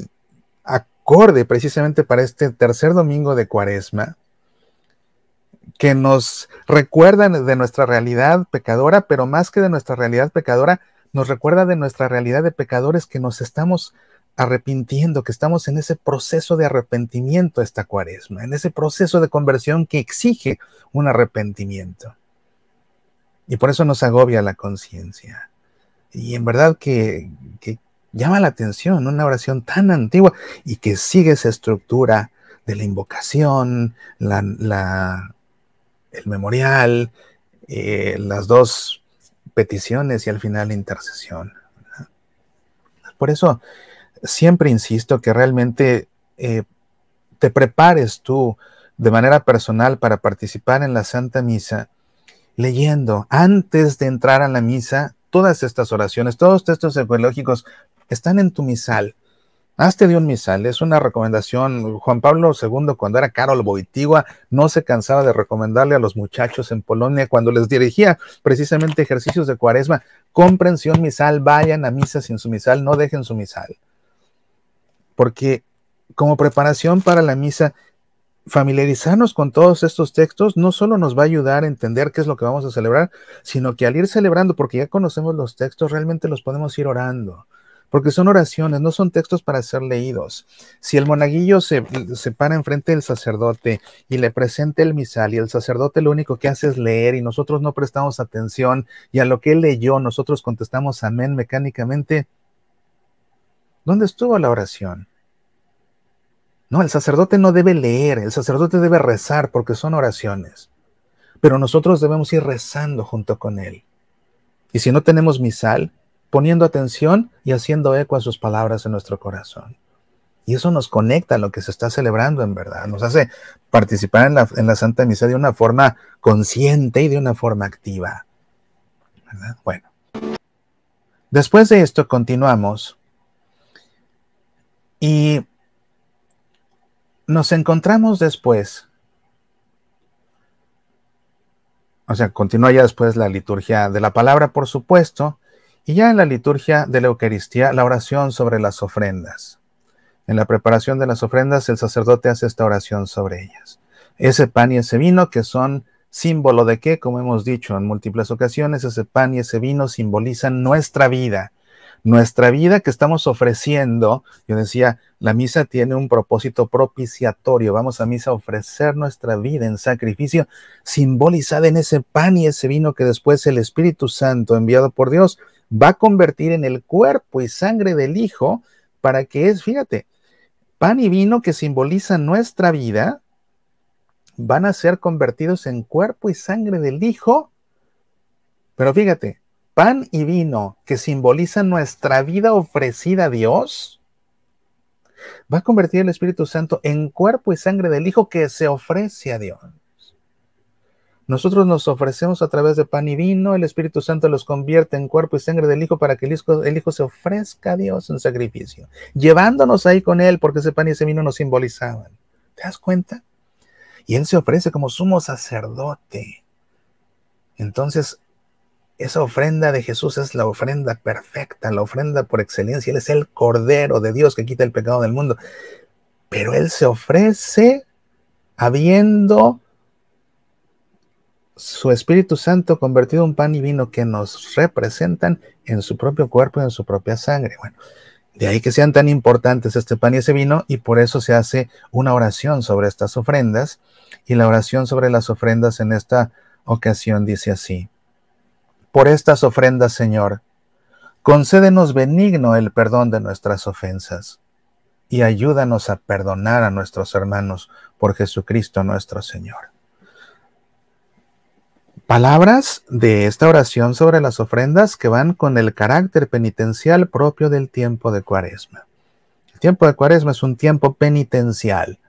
acorde precisamente para este tercer domingo de Cuaresma, que nos recuerda de nuestra realidad pecadora, pero más que de nuestra realidad pecadora, nos recuerda de nuestra realidad de pecadores que nos estamos arrepintiendo, que estamos en ese proceso de arrepentimiento esta cuaresma, en ese proceso de conversión que exige un arrepentimiento. Y por eso nos agobia la conciencia. Y en verdad que, llama la atención una oración tan antigua y que sigue esa estructura de la invocación, la, el memorial, eh, las dos peticiones y al final intercesión. Por eso siempre insisto que realmente eh, te prepares tú de manera personal para participar en la Santa Misa, leyendo antes de entrar a la misa todas estas oraciones, todos estos ecológicos están en tu misal Hazte de un misal, es una recomendación. Juan Pablo II, cuando era carol boitigua, no se cansaba de recomendarle a los muchachos en Polonia, cuando les dirigía precisamente ejercicios de cuaresma, un misal, vayan a misa sin su misal, no dejen su misal. Porque como preparación para la misa, familiarizarnos con todos estos textos no solo nos va a ayudar a entender qué es lo que vamos a celebrar, sino que al ir celebrando, porque ya conocemos los textos, realmente los podemos ir orando porque son oraciones, no son textos para ser leídos. Si el monaguillo se, para enfrente del sacerdote y le presenta el misal y el sacerdote lo único que hace es leer y nosotros no prestamos atención y a lo que él leyó nosotros contestamos amén mecánicamente, ¿dónde estuvo la oración? No, el sacerdote no debe leer, el sacerdote debe rezar porque son oraciones. Pero nosotros debemos ir rezando junto con él. Y si no tenemos misal, poniendo atención y haciendo eco a sus palabras en nuestro corazón. Y eso nos conecta a lo que se está celebrando en verdad, nos hace participar en la, en la Santa Misa de una forma consciente y de una forma activa. Bueno, después de esto continuamos y nos encontramos después o sea, continúa ya después la liturgia de la palabra, por supuesto, y ya en la liturgia de la Eucaristía, la oración sobre las ofrendas. En la preparación de las ofrendas, el sacerdote hace esta oración sobre ellas. Ese pan y ese vino que son símbolo de que, como hemos dicho en múltiples ocasiones, ese pan y ese vino simbolizan nuestra vida, nuestra vida que estamos ofreciendo, yo decía, la misa tiene un propósito propiciatorio, vamos a misa a ofrecer nuestra vida en sacrificio simbolizada en ese pan y ese vino que después el Espíritu Santo enviado por Dios va a convertir en el cuerpo y sangre del Hijo para que es, fíjate, pan y vino que simbolizan nuestra vida, van a ser convertidos en cuerpo y sangre del Hijo. Pero fíjate, pan y vino que simbolizan nuestra vida ofrecida a Dios, va a convertir el Espíritu Santo en cuerpo y sangre del Hijo que se ofrece a Dios. Nosotros nos ofrecemos a través de pan y vino, el Espíritu Santo los convierte en cuerpo y sangre del Hijo para que el Hijo, se ofrezca a Dios en sacrificio, llevándonos ahí con Él porque ese pan y ese vino nos simbolizaban. ¿Te das cuenta? Y Él se ofrece como sumo sacerdote. Entonces, esa ofrenda de Jesús es la ofrenda perfecta, la ofrenda por excelencia. Él es el Cordero de Dios que quita el pecado del mundo. Pero Él se ofrece habiendo su Espíritu Santo convertido en pan y vino que nos representan en su propio cuerpo y en su propia sangre. Bueno, de ahí que sean tan importantes este pan y ese vino, y por eso se hace una oración sobre estas ofrendas. Y la oración sobre las ofrendas en esta ocasión dice así, por estas ofrendas, Señor, concédenos benigno el perdón de nuestras ofensas, y ayúdanos a perdonar a nuestros hermanos por Jesucristo nuestro Señor. Palabras de esta oración sobre las ofrendas que van con el carácter penitencial propio del tiempo de Cuaresma. El tiempo de Cuaresma es un tiempo penitencial.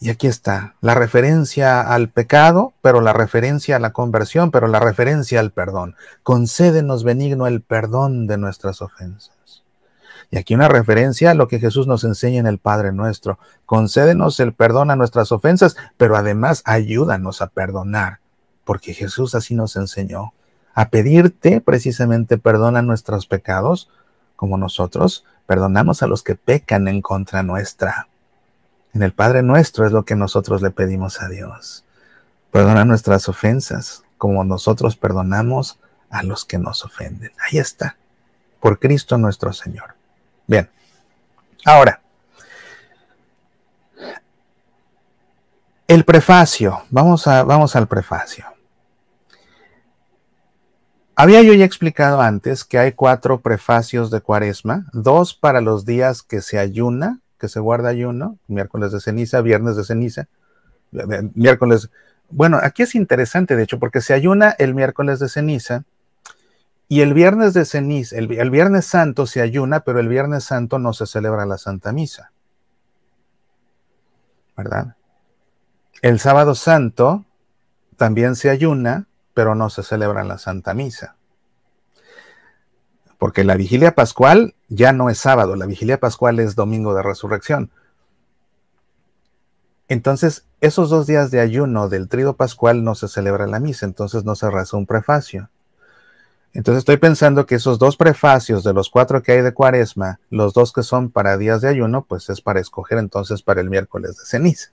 Y aquí está, la referencia al pecado, pero la referencia a la conversión, pero la referencia al perdón. Concédenos benigno el perdón de nuestras ofensas. Y aquí una referencia a lo que Jesús nos enseña en el Padre nuestro. Concédenos el perdón a nuestras ofensas, pero además ayúdanos a perdonar porque Jesús así nos enseñó a pedirte precisamente perdona nuestros pecados, como nosotros perdonamos a los que pecan en contra nuestra. En el Padre nuestro es lo que nosotros le pedimos a Dios. Perdona nuestras ofensas, como nosotros perdonamos a los que nos ofenden. Ahí está, por Cristo nuestro Señor. Bien, ahora, el prefacio, vamos, a, vamos al prefacio. Había yo ya explicado antes que hay cuatro prefacios de cuaresma, dos para los días que se ayuna, que se guarda ayuno, miércoles de ceniza, viernes de ceniza, miércoles... Bueno, aquí es interesante, de hecho, porque se ayuna el miércoles de ceniza y el viernes de ceniza, el, el viernes santo se ayuna, pero el viernes santo no se celebra la Santa Misa. ¿Verdad? El sábado santo también se ayuna, pero no se celebra la Santa Misa. Porque la vigilia pascual ya no es sábado, la vigilia pascual es domingo de resurrección. Entonces, esos dos días de ayuno del trido pascual no se celebra la misa, entonces no se reza un prefacio. Entonces estoy pensando que esos dos prefacios de los cuatro que hay de cuaresma, los dos que son para días de ayuno, pues es para escoger entonces para el miércoles de ceniza.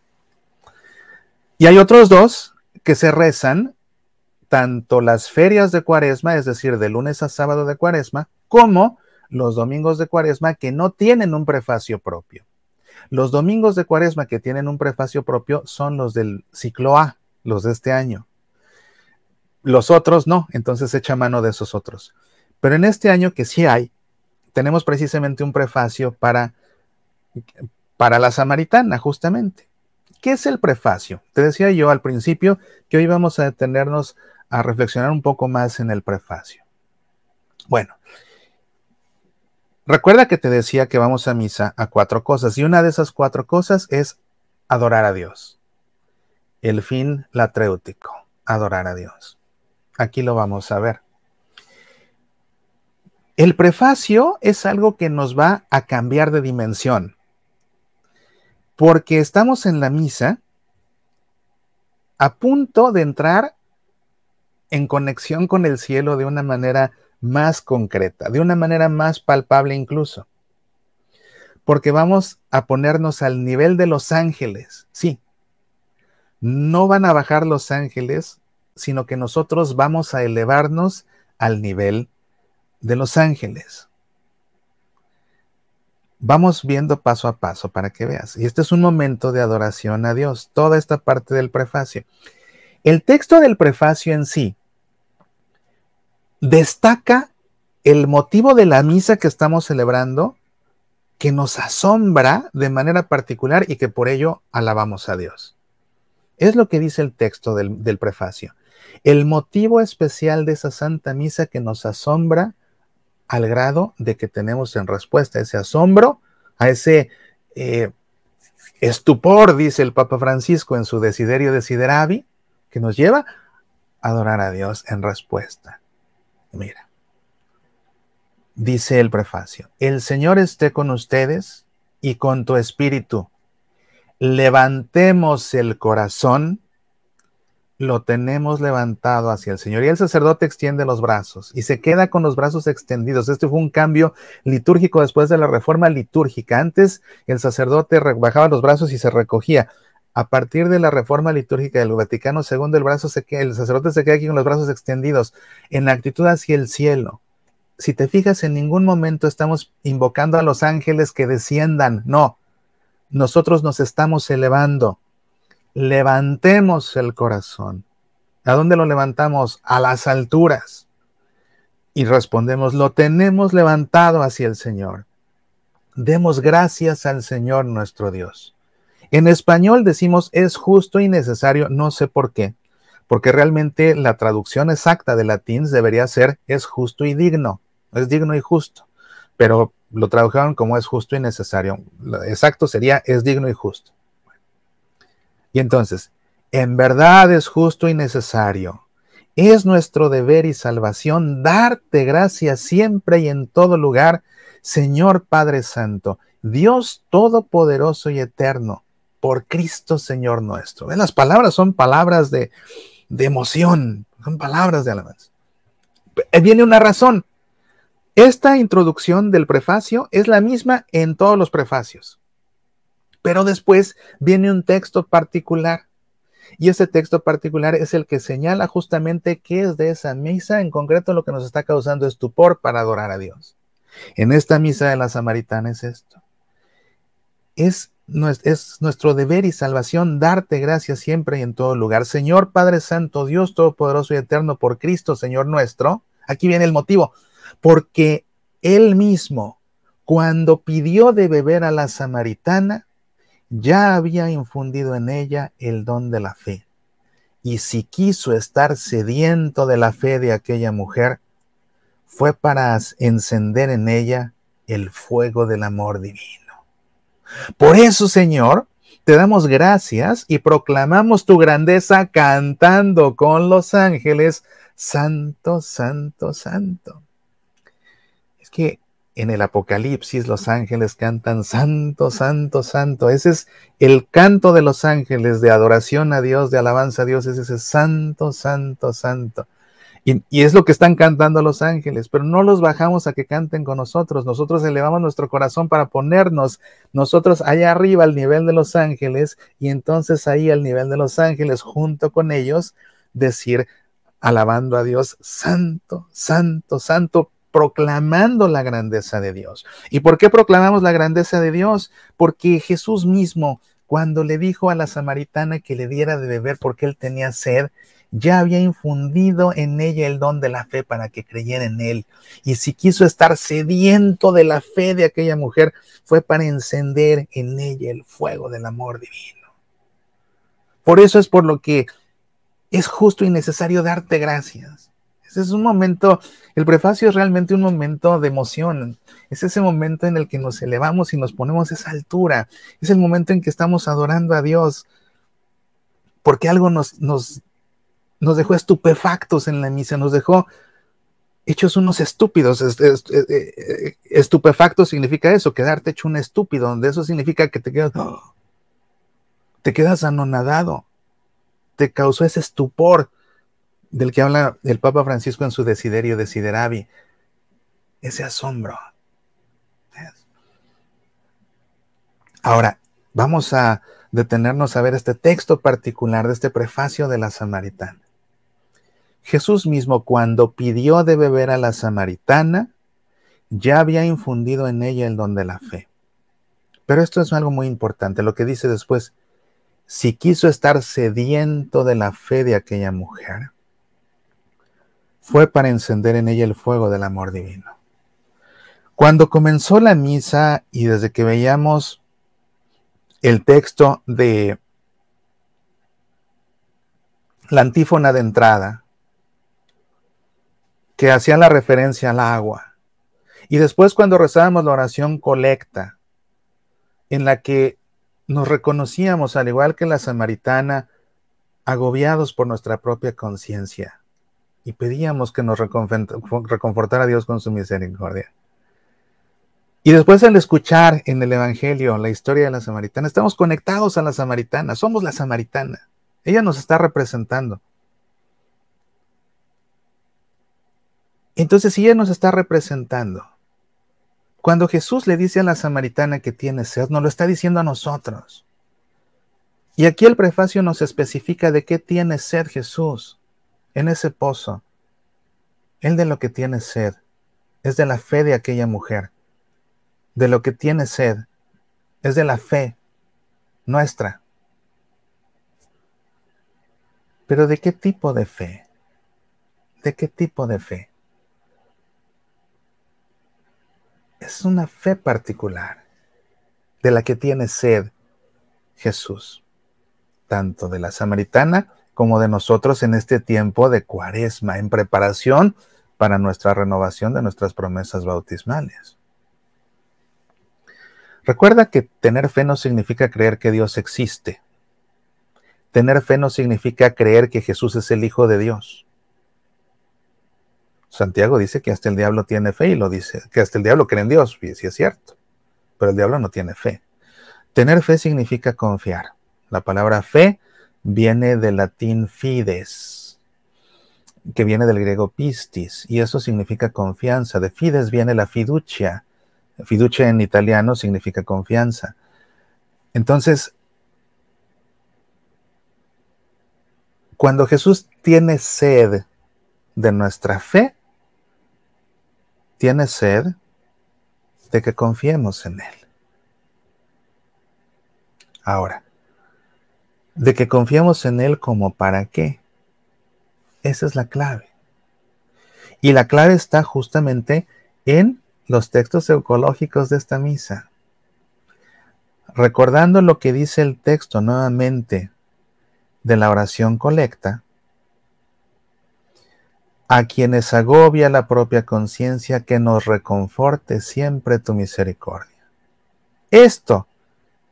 Y hay otros dos que se rezan tanto las ferias de cuaresma, es decir, de lunes a sábado de cuaresma, como los domingos de cuaresma que no tienen un prefacio propio. Los domingos de cuaresma que tienen un prefacio propio son los del ciclo A, los de este año. Los otros no, entonces echa mano de esos otros. Pero en este año que sí hay, tenemos precisamente un prefacio para, para la samaritana, justamente. ¿Qué es el prefacio? Te decía yo al principio que hoy vamos a detenernos a reflexionar un poco más en el prefacio. Bueno, recuerda que te decía que vamos a misa a cuatro cosas y una de esas cuatro cosas es adorar a Dios. El fin latréutico, adorar a Dios. Aquí lo vamos a ver. El prefacio es algo que nos va a cambiar de dimensión, porque estamos en la misa a punto de entrar en conexión con el cielo de una manera más concreta, de una manera más palpable incluso. Porque vamos a ponernos al nivel de los ángeles, sí. No van a bajar los ángeles, sino que nosotros vamos a elevarnos al nivel de los ángeles. Vamos viendo paso a paso para que veas. Y este es un momento de adoración a Dios, toda esta parte del prefacio. El texto del prefacio en sí destaca el motivo de la misa que estamos celebrando que nos asombra de manera particular y que por ello alabamos a Dios. Es lo que dice el texto del, prefacio. El motivo especial de esa santa misa que nos asombra al grado de que tenemos en respuesta a ese asombro, a ese eh, estupor, dice el Papa Francisco en su Desiderio Desideravi, que nos lleva a adorar a Dios en respuesta. Mira, dice el prefacio, el Señor esté con ustedes y con tu espíritu. Levantemos el corazón, lo tenemos levantado hacia el Señor. Y el sacerdote extiende los brazos y se queda con los brazos extendidos. Este fue un cambio litúrgico después de la reforma litúrgica. Antes el sacerdote bajaba los brazos y se recogía. A partir de la reforma litúrgica del Vaticano II, el, brazo se el sacerdote se queda aquí con los brazos extendidos, en actitud hacia el cielo. Si te fijas, en ningún momento estamos invocando a los ángeles que desciendan, no. Nosotros nos estamos elevando. Levantemos el corazón. ¿A dónde lo levantamos? A las alturas. Y respondemos, lo tenemos levantado hacia el Señor. Demos gracias al Señor nuestro Dios. En español decimos es justo y necesario, no sé por qué, porque realmente la traducción exacta de latín debería ser es justo y digno, es digno y justo, pero lo tradujeron como es justo y necesario. exacto sería es digno y justo. Y entonces, en verdad es justo y necesario. Es nuestro deber y salvación darte gracias siempre y en todo lugar, Señor Padre Santo, Dios Todopoderoso y Eterno por Cristo Señor nuestro. Las palabras son palabras de, de emoción, son palabras de alabanza. Eh, viene una razón. Esta introducción del prefacio es la misma en todos los prefacios, pero después viene un texto particular. Y ese texto particular es el que señala justamente qué es de esa misa, en concreto lo que nos está causando estupor para adorar a Dios. En esta misa de la samaritana es esto. Es es nuestro deber y salvación darte gracias siempre y en todo lugar. Señor Padre Santo, Dios Todopoderoso y Eterno, por Cristo, Señor nuestro. Aquí viene el motivo, porque Él mismo, cuando pidió de beber a la samaritana, ya había infundido en ella el don de la fe. Y si quiso estar sediento de la fe de aquella mujer, fue para encender en ella el fuego del amor divino. Por eso, Señor, te damos gracias y proclamamos tu grandeza cantando con los ángeles, Santo, Santo, Santo. Es que en el Apocalipsis los ángeles cantan, Santo, Santo, Santo. Ese es el canto de los ángeles de adoración a Dios, de alabanza a Dios, ese es Santo, Santo, Santo. Y, es lo que están cantando los ángeles, pero no los bajamos a que canten con nosotros. Nosotros elevamos nuestro corazón para ponernos nosotros allá arriba al nivel de los ángeles y entonces ahí al nivel de los ángeles, junto con ellos, decir, alabando a Dios, santo, santo, santo, proclamando la grandeza de Dios. ¿Y por qué proclamamos la grandeza de Dios? Porque Jesús mismo, cuando le dijo a la samaritana que le diera de beber porque él tenía sed, ya había infundido en ella el don de la fe para que creyera en él. Y si quiso estar sediento de la fe de aquella mujer, fue para encender en ella el fuego del amor divino. Por eso es por lo que es justo y necesario darte gracias. Ese es un momento, el prefacio es realmente un momento de emoción. Es ese momento en el que nos elevamos y nos ponemos a esa altura. Es el momento en que estamos adorando a Dios porque algo nos, nos, nos dejó estupefactos en la misa, nos dejó hechos unos estúpidos. Eh, eh, eh, Estupefacto significa eso, quedarte hecho un estúpido, donde eso significa que te quedas, ¡ah! te quedas anonadado, te causó ese estupor del que habla el Papa Francisco en su Desiderio Desideravi, ese asombro. Ahora, vamos a detenernos a ver este texto particular de este prefacio de la Samaritana. Jesús mismo cuando pidió de beber a la samaritana, ya había infundido en ella el don de la fe. Pero esto es algo muy importante, lo que dice después, si quiso estar sediento de la fe de aquella mujer, fue para encender en ella el fuego del amor divino. Cuando comenzó la misa y desde que veíamos el texto de la antífona de entrada, que hacía la referencia al agua. Y después cuando rezábamos la oración colecta, en la que nos reconocíamos, al igual que la samaritana, agobiados por nuestra propia conciencia y pedíamos que nos reconfortara Dios con su misericordia. Y después al escuchar en el Evangelio la historia de la samaritana, estamos conectados a la samaritana, somos la samaritana. Ella nos está representando. Entonces, si ella nos está representando, cuando Jesús le dice a la samaritana que tiene sed, nos lo está diciendo a nosotros. Y aquí el prefacio nos especifica de qué tiene sed Jesús en ese pozo. Él de lo que tiene sed es de la fe de aquella mujer. De lo que tiene sed es de la fe nuestra. Pero ¿de qué tipo de fe? ¿De qué tipo de fe? es una fe particular de la que tiene sed Jesús, tanto de la samaritana como de nosotros en este tiempo de cuaresma, en preparación para nuestra renovación de nuestras promesas bautismales. Recuerda que tener fe no significa creer que Dios existe. Tener fe no significa creer que Jesús es el Hijo de Dios. Santiago dice que hasta el diablo tiene fe y lo dice, que hasta el diablo cree en Dios, y sí es cierto, pero el diablo no tiene fe. Tener fe significa confiar. La palabra fe viene del latín fides, que viene del griego pistis, y eso significa confianza. De fides viene la fiducia. Fiducia en italiano significa confianza. Entonces, cuando Jesús tiene sed de nuestra fe, tiene sed de que confiemos en Él. Ahora, de que confiemos en Él como para qué. Esa es la clave. Y la clave está justamente en los textos ecológicos de esta misa. Recordando lo que dice el texto nuevamente de la oración colecta, a quienes agobia la propia conciencia, que nos reconforte siempre tu misericordia. Esto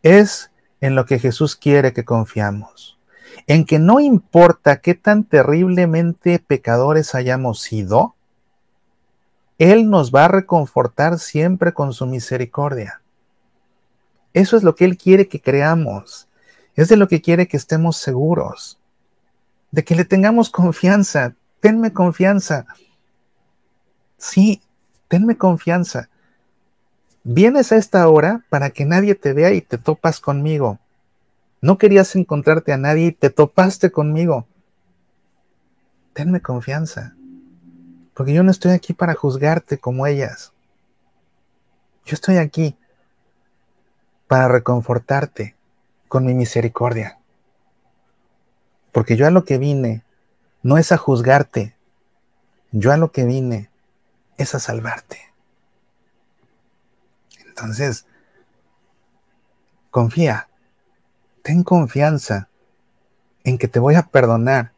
es en lo que Jesús quiere que confiamos, en que no importa qué tan terriblemente pecadores hayamos sido, Él nos va a reconfortar siempre con su misericordia. Eso es lo que Él quiere que creamos, es de lo que quiere que estemos seguros, de que le tengamos confianza, tenme confianza. Sí, tenme confianza. Vienes a esta hora para que nadie te vea y te topas conmigo. No querías encontrarte a nadie y te topaste conmigo. Tenme confianza. Porque yo no estoy aquí para juzgarte como ellas. Yo estoy aquí para reconfortarte con mi misericordia. Porque yo a lo que vine no es a juzgarte. Yo a lo que vine es a salvarte. Entonces, confía, ten confianza en que te voy a perdonar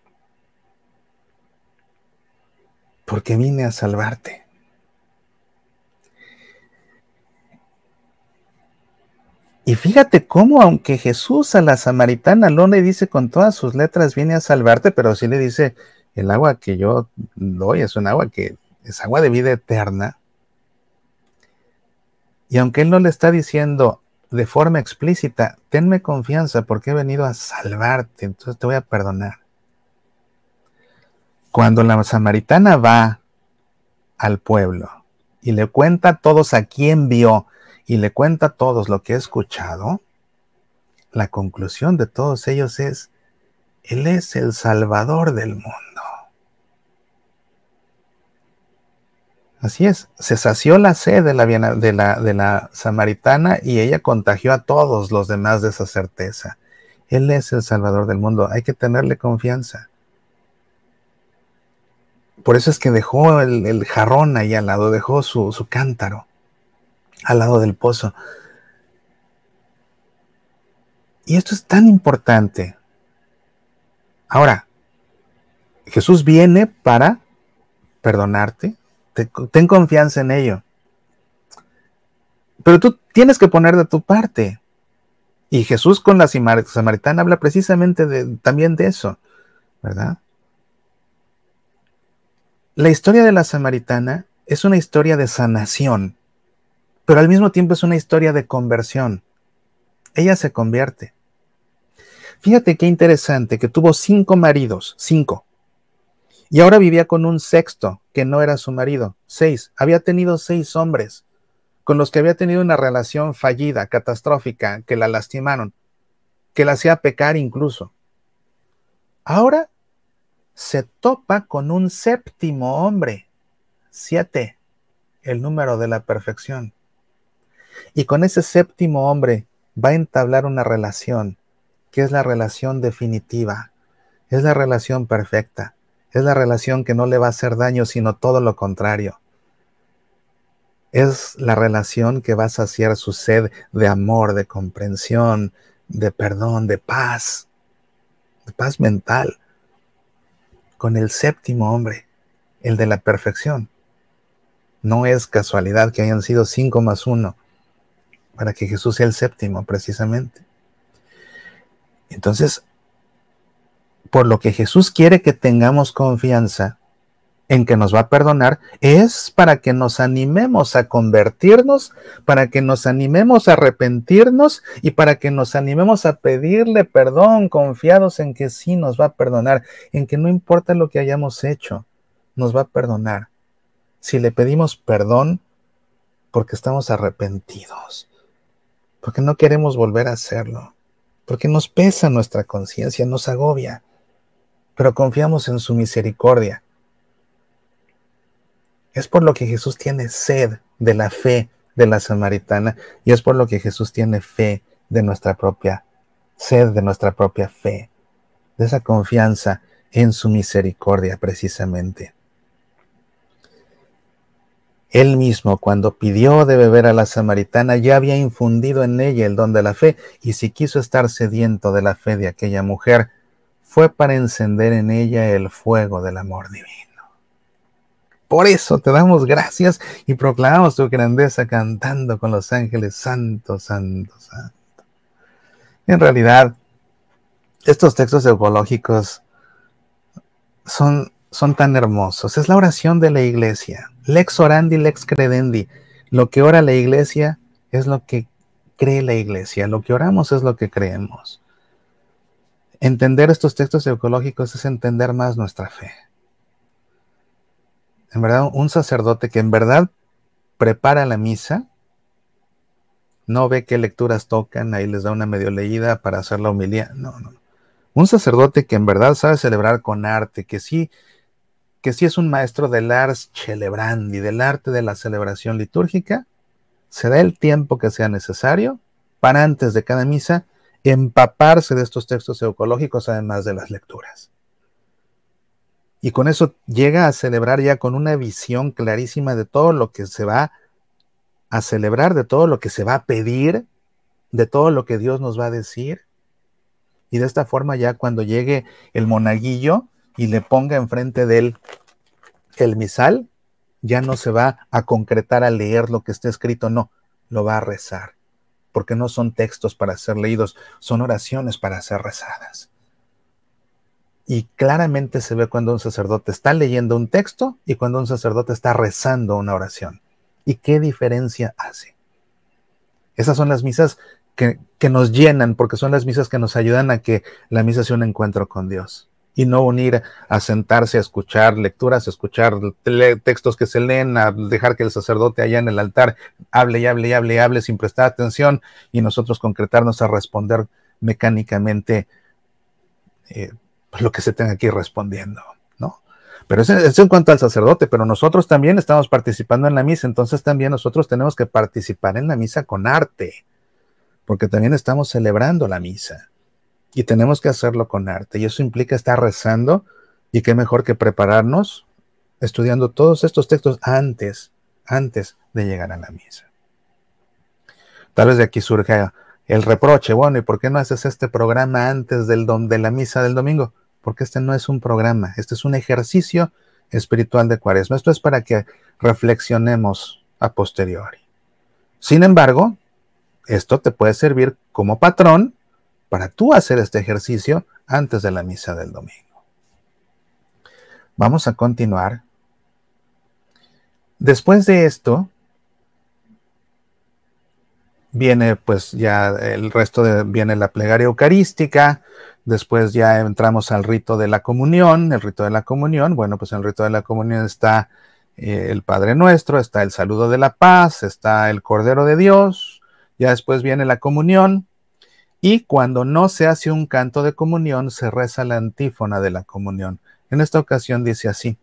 porque vine a salvarte. Y fíjate cómo, aunque Jesús a la samaritana no le dice con todas sus letras, viene a salvarte, pero sí le dice, el agua que yo doy es un agua que es agua de vida eterna. Y aunque él no le está diciendo de forma explícita, tenme confianza porque he venido a salvarte, entonces te voy a perdonar. Cuando la samaritana va al pueblo y le cuenta a todos a quién vio, y le cuenta a todos lo que he escuchado, la conclusión de todos ellos es, Él es el Salvador del mundo. Así es, se sació la sed de la, de, la, de la, samaritana y ella contagió a todos los demás de esa certeza. Él es el Salvador del mundo, hay que tenerle confianza. Por eso es que dejó el, jarrón ahí al lado, dejó su cántaro al lado del pozo. Y esto es tan importante. Ahora, Jesús viene para perdonarte. ten confianza en ello. Pero tú tienes que poner de tu parte. Y Jesús con la samaritana habla precisamente también de eso, ¿verdad? La historia de la samaritana es una historia de sanación pero al mismo tiempo es una historia de conversión. Ella se convierte. Fíjate qué interesante que tuvo cinco maridos, cinco. Y ahora vivía con un sexto que no era su marido, seis. Había tenido seis hombres con los que había tenido una relación fallida, catastrófica, que la lastimaron, que la hacía pecar incluso. Ahora se topa con un séptimo hombre, siete, el número de la perfección. Y con ese séptimo hombre va a entablar una relación, que es la relación definitiva, es la relación perfecta, es la relación que no le va a hacer daño, sino todo lo contrario. Es la relación que va a saciar su sed de amor, de comprensión, de perdón, de paz, de paz mental, con el séptimo hombre, el de la perfección. No es casualidad que hayan sido cinco más uno, para que Jesús sea el séptimo precisamente. Entonces, por lo que Jesús quiere que tengamos confianza en que nos va a perdonar, es para que nos animemos a convertirnos, para que nos animemos a arrepentirnos y para que nos animemos a pedirle perdón confiados en que sí nos va a perdonar, en que no importa lo que hayamos hecho, nos va a perdonar. Si le pedimos perdón, porque estamos arrepentidos porque no queremos volver a hacerlo, porque nos pesa nuestra conciencia, nos agobia, pero confiamos en su misericordia. Es por lo que Jesús tiene sed de la fe de la samaritana y es por lo que Jesús tiene fe de nuestra propia sed, de nuestra propia fe, de esa confianza en su misericordia precisamente. Él mismo, cuando pidió de beber a la samaritana, ya había infundido en ella el don de la fe, y si quiso estar sediento de la fe de aquella mujer, fue para encender en ella el fuego del amor divino. Por eso te damos gracias y proclamamos tu grandeza cantando con los ángeles, santo, santo, santo. En realidad, estos textos ecológicos son, son tan hermosos. Es la oración de la iglesia Lex orandi, lex credendi. Lo que ora la iglesia es lo que cree la iglesia. Lo que oramos es lo que creemos. Entender estos textos ecológicos es entender más nuestra fe. En verdad, un sacerdote que en verdad prepara la misa, no ve qué lecturas tocan, ahí les da una medio leída para hacer la humildad. No, no. Un sacerdote que en verdad sabe celebrar con arte, que sí que si es un maestro del ars celebrandi, del arte de la celebración litúrgica, se da el tiempo que sea necesario para antes de cada misa empaparse de estos textos ecológicos además de las lecturas. Y con eso llega a celebrar ya con una visión clarísima de todo lo que se va a celebrar, de todo lo que se va a pedir, de todo lo que Dios nos va a decir. Y de esta forma ya cuando llegue el monaguillo, y le ponga enfrente de él el misal, ya no se va a concretar a leer lo que está escrito, no, lo va a rezar, porque no son textos para ser leídos, son oraciones para ser rezadas. Y claramente se ve cuando un sacerdote está leyendo un texto y cuando un sacerdote está rezando una oración. ¿Y qué diferencia hace? Esas son las misas que, que nos llenan, porque son las misas que nos ayudan a que la misa sea un encuentro con Dios y no unir a sentarse a escuchar lecturas, a escuchar textos que se leen, a dejar que el sacerdote allá en el altar hable y hable y hable y hable sin prestar atención y nosotros concretarnos a responder mecánicamente eh, pues, lo que se tenga que ir respondiendo, ¿no? Pero eso en cuanto al sacerdote, pero nosotros también estamos participando en la misa, entonces también nosotros tenemos que participar en la misa con arte, porque también estamos celebrando la misa y tenemos que hacerlo con arte. Y eso implica estar rezando y qué mejor que prepararnos estudiando todos estos textos antes, antes de llegar a la misa. Tal vez de aquí surja el reproche, bueno, ¿y por qué no haces este programa antes del de la misa del domingo? Porque este no es un programa, este es un ejercicio espiritual de cuaresma. Esto es para que reflexionemos a posteriori. Sin embargo, esto te puede servir como patrón para tú hacer este ejercicio antes de la misa del domingo. Vamos a continuar. Después de esto, viene pues ya el resto de, viene la plegaria eucarística, después ya entramos al rito de la comunión, el rito de la comunión, bueno, pues en el rito de la comunión está eh, el Padre Nuestro, está el saludo de la paz, está el Cordero de Dios, ya después viene la comunión, y cuando no se hace un canto de comunión, se reza la antífona de la comunión. En esta ocasión dice así,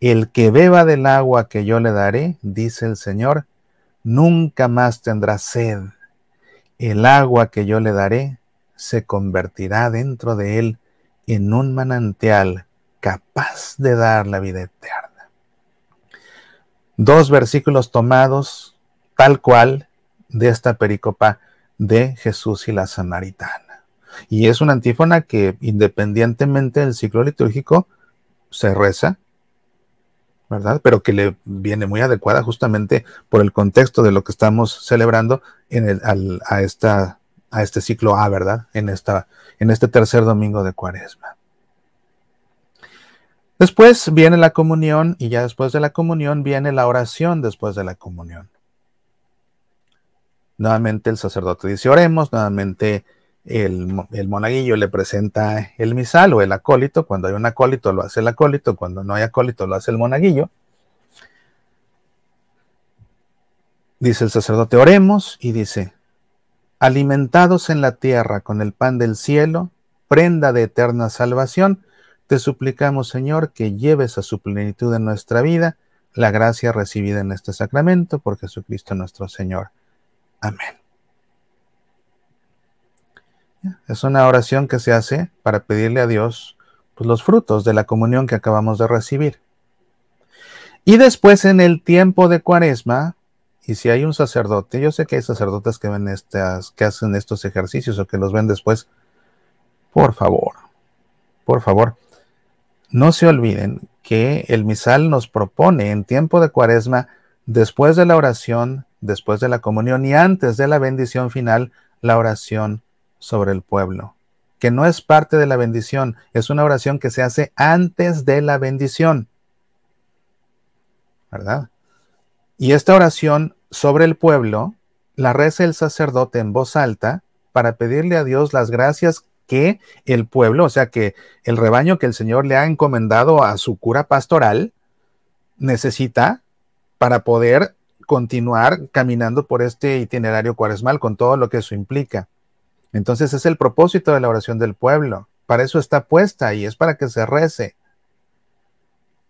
el que beba del agua que yo le daré, dice el Señor, nunca más tendrá sed. El agua que yo le daré se convertirá dentro de él en un manantial capaz de dar la vida eterna. Dos versículos tomados tal cual de esta pericopa de Jesús y la Samaritana. Y es una antífona que independientemente del ciclo litúrgico se reza, ¿verdad? Pero que le viene muy adecuada justamente por el contexto de lo que estamos celebrando en a, esta, a este ciclo A, ¿verdad? En, esta, en este tercer domingo de Cuaresma. Después viene la comunión y ya después de la comunión viene la oración después de la comunión. Nuevamente el sacerdote dice oremos, nuevamente el, monaguillo le presenta el misal o el acólito, cuando hay un acólito lo hace el acólito, cuando no hay acólito lo hace el monaguillo. Dice el sacerdote, oremos y dice, alimentados en la tierra con el pan del cielo, prenda de eterna salvación, te suplicamos Señor que lleves a su plenitud en nuestra vida la gracia recibida en este sacramento por Jesucristo nuestro Señor Amén. Es una oración que se hace para pedirle a Dios pues, los frutos de la comunión que acabamos de recibir. Y después en el tiempo de cuaresma, y si hay un sacerdote, yo sé que hay sacerdotes que, ven estas, que hacen estos ejercicios o que los ven después, por favor, por favor, no se olviden que el misal nos propone en tiempo de cuaresma, después de la oración, después de la comunión y antes de la bendición final, la oración sobre el pueblo, que no es parte de la bendición, es una oración que se hace antes de la bendición. ¿Verdad? Y esta oración sobre el pueblo la reza el sacerdote en voz alta para pedirle a Dios las gracias que el pueblo, o sea, que el rebaño que el Señor le ha encomendado a su cura pastoral, necesita para poder continuar caminando por este itinerario cuaresmal con todo lo que eso implica. Entonces es el propósito de la oración del pueblo. Para eso está puesta y es para que se rece.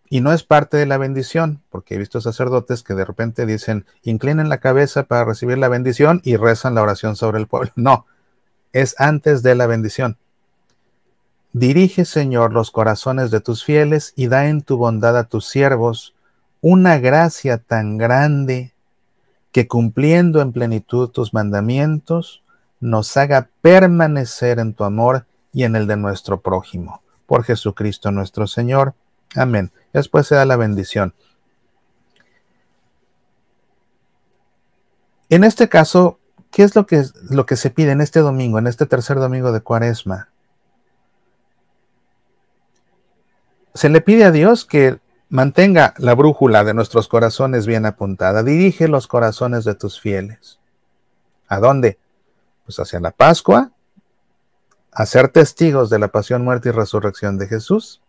Y no es parte de la bendición, porque he visto sacerdotes que de repente dicen, inclinen la cabeza para recibir la bendición y rezan la oración sobre el pueblo. No, es antes de la bendición. Dirige, Señor, los corazones de tus fieles y da en tu bondad a tus siervos una gracia tan grande que cumpliendo en plenitud tus mandamientos, nos haga permanecer en tu amor y en el de nuestro prójimo. Por Jesucristo nuestro Señor. Amén. Después se da la bendición. En este caso, ¿qué es lo que, lo que se pide en este domingo, en este tercer domingo de Cuaresma? Se le pide a Dios que Mantenga la brújula de nuestros corazones bien apuntada. Dirige los corazones de tus fieles. ¿A dónde? Pues hacia la Pascua, a ser testigos de la pasión, muerte y resurrección de Jesús,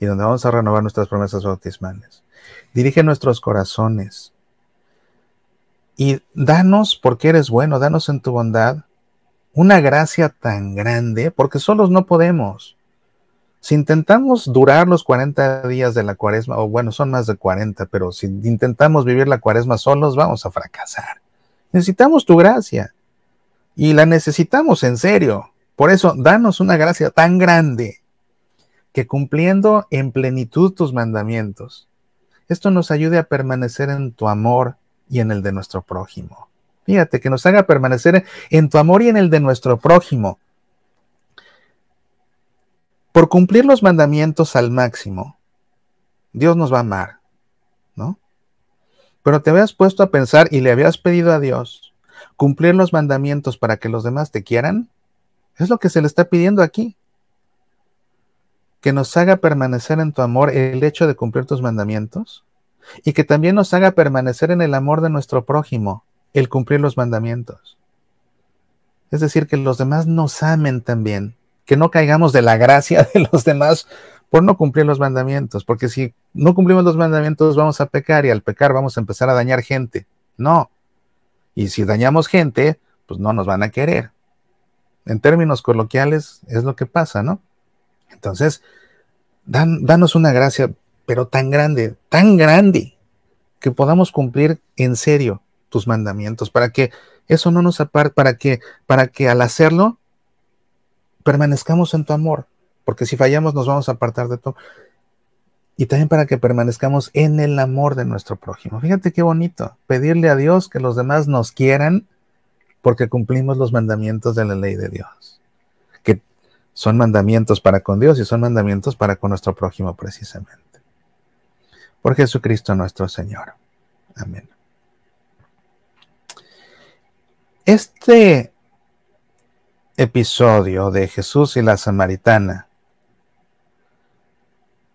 y donde vamos a renovar nuestras promesas bautismales. Dirige nuestros corazones y danos, porque eres bueno, danos en tu bondad una gracia tan grande, porque solos no podemos. Si intentamos durar los 40 días de la cuaresma, o bueno, son más de 40, pero si intentamos vivir la cuaresma solos, vamos a fracasar. Necesitamos tu gracia. Y la necesitamos en serio. Por eso, danos una gracia tan grande que cumpliendo en plenitud tus mandamientos, esto nos ayude a permanecer en tu amor y en el de nuestro prójimo. Fíjate, que nos haga permanecer en tu amor y en el de nuestro prójimo por cumplir los mandamientos al máximo, Dios nos va a amar, ¿no? Pero te habías puesto a pensar y le habías pedido a Dios cumplir los mandamientos para que los demás te quieran. Es lo que se le está pidiendo aquí. Que nos haga permanecer en tu amor el hecho de cumplir tus mandamientos y que también nos haga permanecer en el amor de nuestro prójimo el cumplir los mandamientos. Es decir, que los demás nos amen también que no caigamos de la gracia de los demás por no cumplir los mandamientos, porque si no cumplimos los mandamientos vamos a pecar y al pecar vamos a empezar a dañar gente. No. Y si dañamos gente, pues no nos van a querer. En términos coloquiales es lo que pasa, ¿no? Entonces, danos una gracia, pero tan grande, tan grande, que podamos cumplir en serio tus mandamientos, para que eso no nos aparte, para que, para que al hacerlo permanezcamos en tu amor, porque si fallamos nos vamos a apartar de tu y también para que permanezcamos en el amor de nuestro prójimo. Fíjate qué bonito, pedirle a Dios que los demás nos quieran porque cumplimos los mandamientos de la ley de Dios, que son mandamientos para con Dios y son mandamientos para con nuestro prójimo precisamente. Por Jesucristo nuestro Señor. Amén. Este episodio de Jesús y la Samaritana.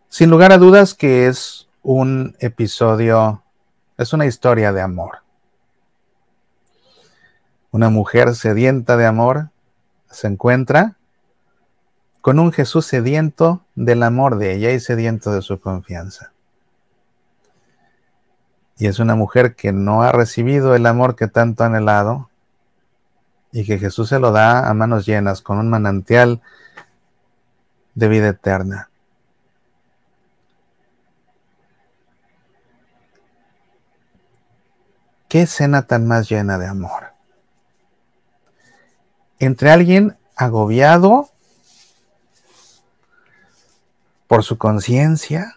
Sin lugar a dudas que es un episodio, es una historia de amor. Una mujer sedienta de amor se encuentra con un Jesús sediento del amor de ella y sediento de su confianza. Y es una mujer que no ha recibido el amor que tanto ha anhelado, y que Jesús se lo da a manos llenas con un manantial de vida eterna. ¿Qué escena tan más llena de amor? Entre alguien agobiado por su conciencia,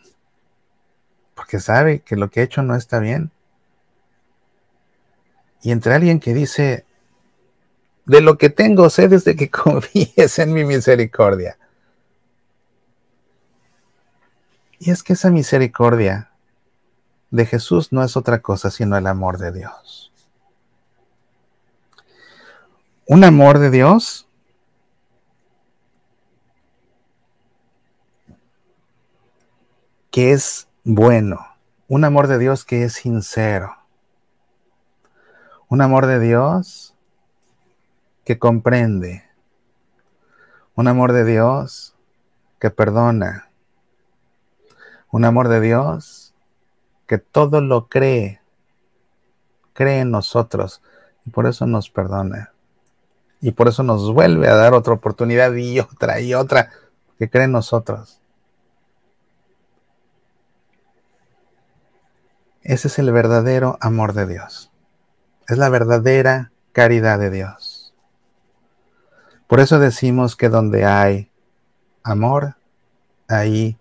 porque sabe que lo que ha hecho no está bien, y entre alguien que dice, de lo que tengo sé desde de que confíes en mi misericordia. Y es que esa misericordia de Jesús no es otra cosa sino el amor de Dios. Un amor de Dios que es bueno, un amor de Dios que es sincero, un amor de Dios que comprende, un amor de Dios que perdona, un amor de Dios que todo lo cree, cree en nosotros y por eso nos perdona. Y por eso nos vuelve a dar otra oportunidad y otra y otra que cree en nosotros. Ese es el verdadero amor de Dios. Es la verdadera caridad de Dios. Por eso decimos que donde hay amor, ahí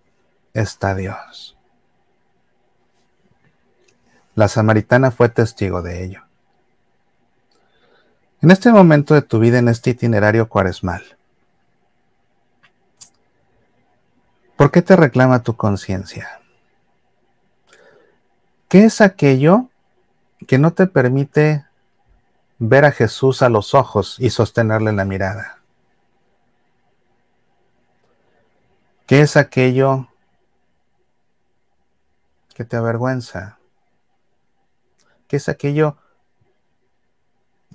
está Dios. La samaritana fue testigo de ello. En este momento de tu vida, en este itinerario cuaresmal, ¿por qué te reclama tu conciencia? ¿Qué es aquello que no te permite ver a Jesús a los ojos y sostenerle la mirada? ¿Qué es aquello que te avergüenza? ¿Qué es aquello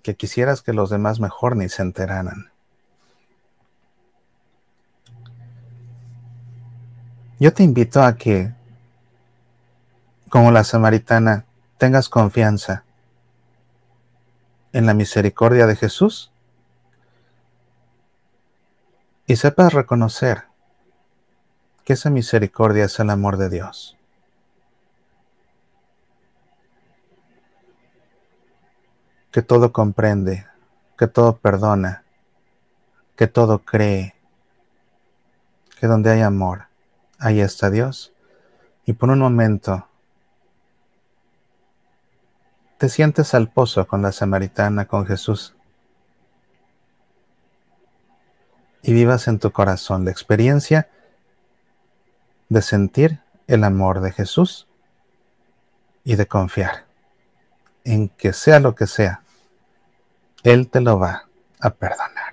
que quisieras que los demás mejor ni se enteraran? Yo te invito a que, como la samaritana, tengas confianza en la misericordia de Jesús y sepas reconocer que esa misericordia es el amor de Dios. Que todo comprende, que todo perdona, que todo cree, que donde hay amor, ahí está Dios. Y por un momento te sientes al pozo con la samaritana, con Jesús. Y vivas en tu corazón la experiencia de sentir el amor de Jesús y de confiar en que sea lo que sea, Él te lo va a perdonar.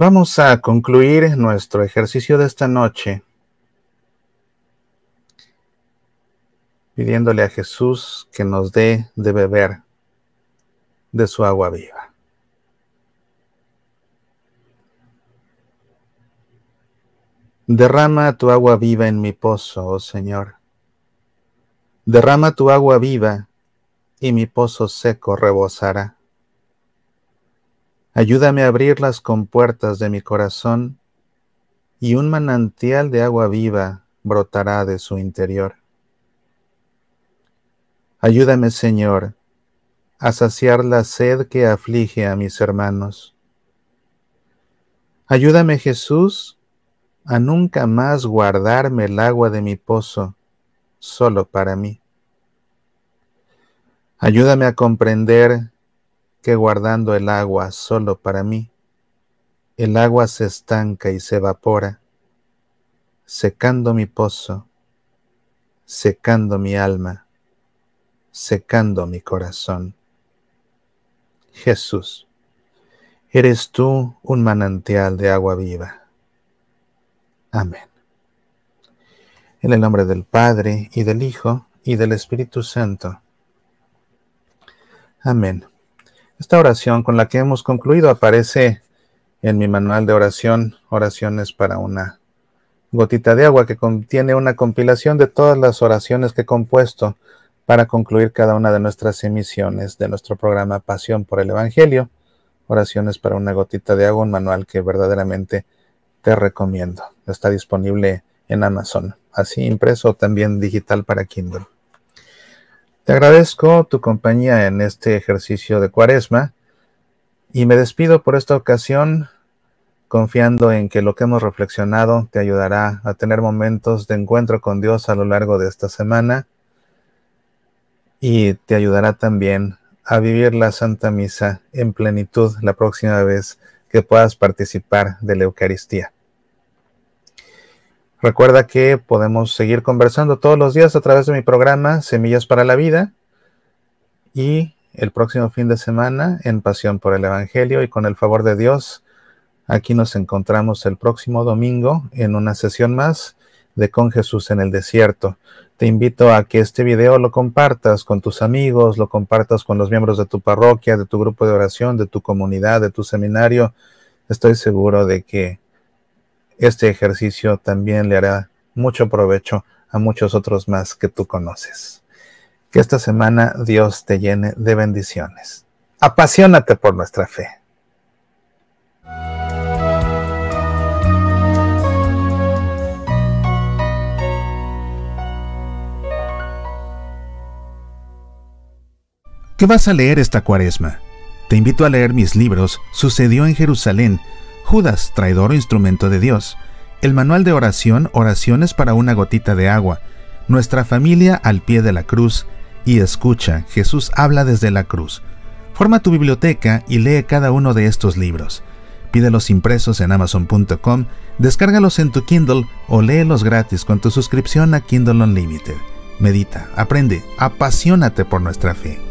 vamos a concluir nuestro ejercicio de esta noche pidiéndole a Jesús que nos dé de beber de su agua viva. Derrama tu agua viva en mi pozo, oh Señor. Derrama tu agua viva y mi pozo seco rebosará. Ayúdame a abrir las compuertas de mi corazón y un manantial de agua viva brotará de su interior. Ayúdame, Señor, a saciar la sed que aflige a mis hermanos. Ayúdame, Jesús, a nunca más guardarme el agua de mi pozo solo para mí. Ayúdame a comprender que guardando el agua solo para mí, el agua se estanca y se evapora, secando mi pozo, secando mi alma, secando mi corazón. Jesús, eres tú un manantial de agua viva. Amén. En el nombre del Padre y del Hijo y del Espíritu Santo. Amén. Esta oración con la que hemos concluido aparece en mi manual de oración, oraciones para una gotita de agua, que contiene una compilación de todas las oraciones que he compuesto para concluir cada una de nuestras emisiones de nuestro programa Pasión por el Evangelio, oraciones para una gotita de agua, un manual que verdaderamente te recomiendo. Está disponible en Amazon, así impreso también digital para Kindle. Te agradezco tu compañía en este ejercicio de cuaresma y me despido por esta ocasión confiando en que lo que hemos reflexionado te ayudará a tener momentos de encuentro con Dios a lo largo de esta semana y te ayudará también a vivir la Santa Misa en plenitud la próxima vez que puedas participar de la Eucaristía. Recuerda que podemos seguir conversando todos los días a través de mi programa Semillas para la Vida y el próximo fin de semana en Pasión por el Evangelio y con el favor de Dios. Aquí nos encontramos el próximo domingo en una sesión más de Con Jesús en el Desierto. Te invito a que este video lo compartas con tus amigos, lo compartas con los miembros de tu parroquia, de tu grupo de oración, de tu comunidad, de tu seminario. Estoy seguro de que este ejercicio también le hará mucho provecho a muchos otros más que tú conoces. Que esta semana Dios te llene de bendiciones. Apasionate por nuestra fe. ¿Qué vas a leer esta cuaresma? Te invito a leer mis libros Sucedió en Jerusalén Judas, traidor o instrumento de Dios. El manual de oración, oraciones para una gotita de agua. Nuestra familia al pie de la cruz. Y escucha, Jesús habla desde la cruz. Forma tu biblioteca y lee cada uno de estos libros. Pídelos impresos en amazon.com, descárgalos en tu Kindle o léelos gratis con tu suscripción a Kindle Unlimited. Medita, aprende, apasionate por nuestra fe.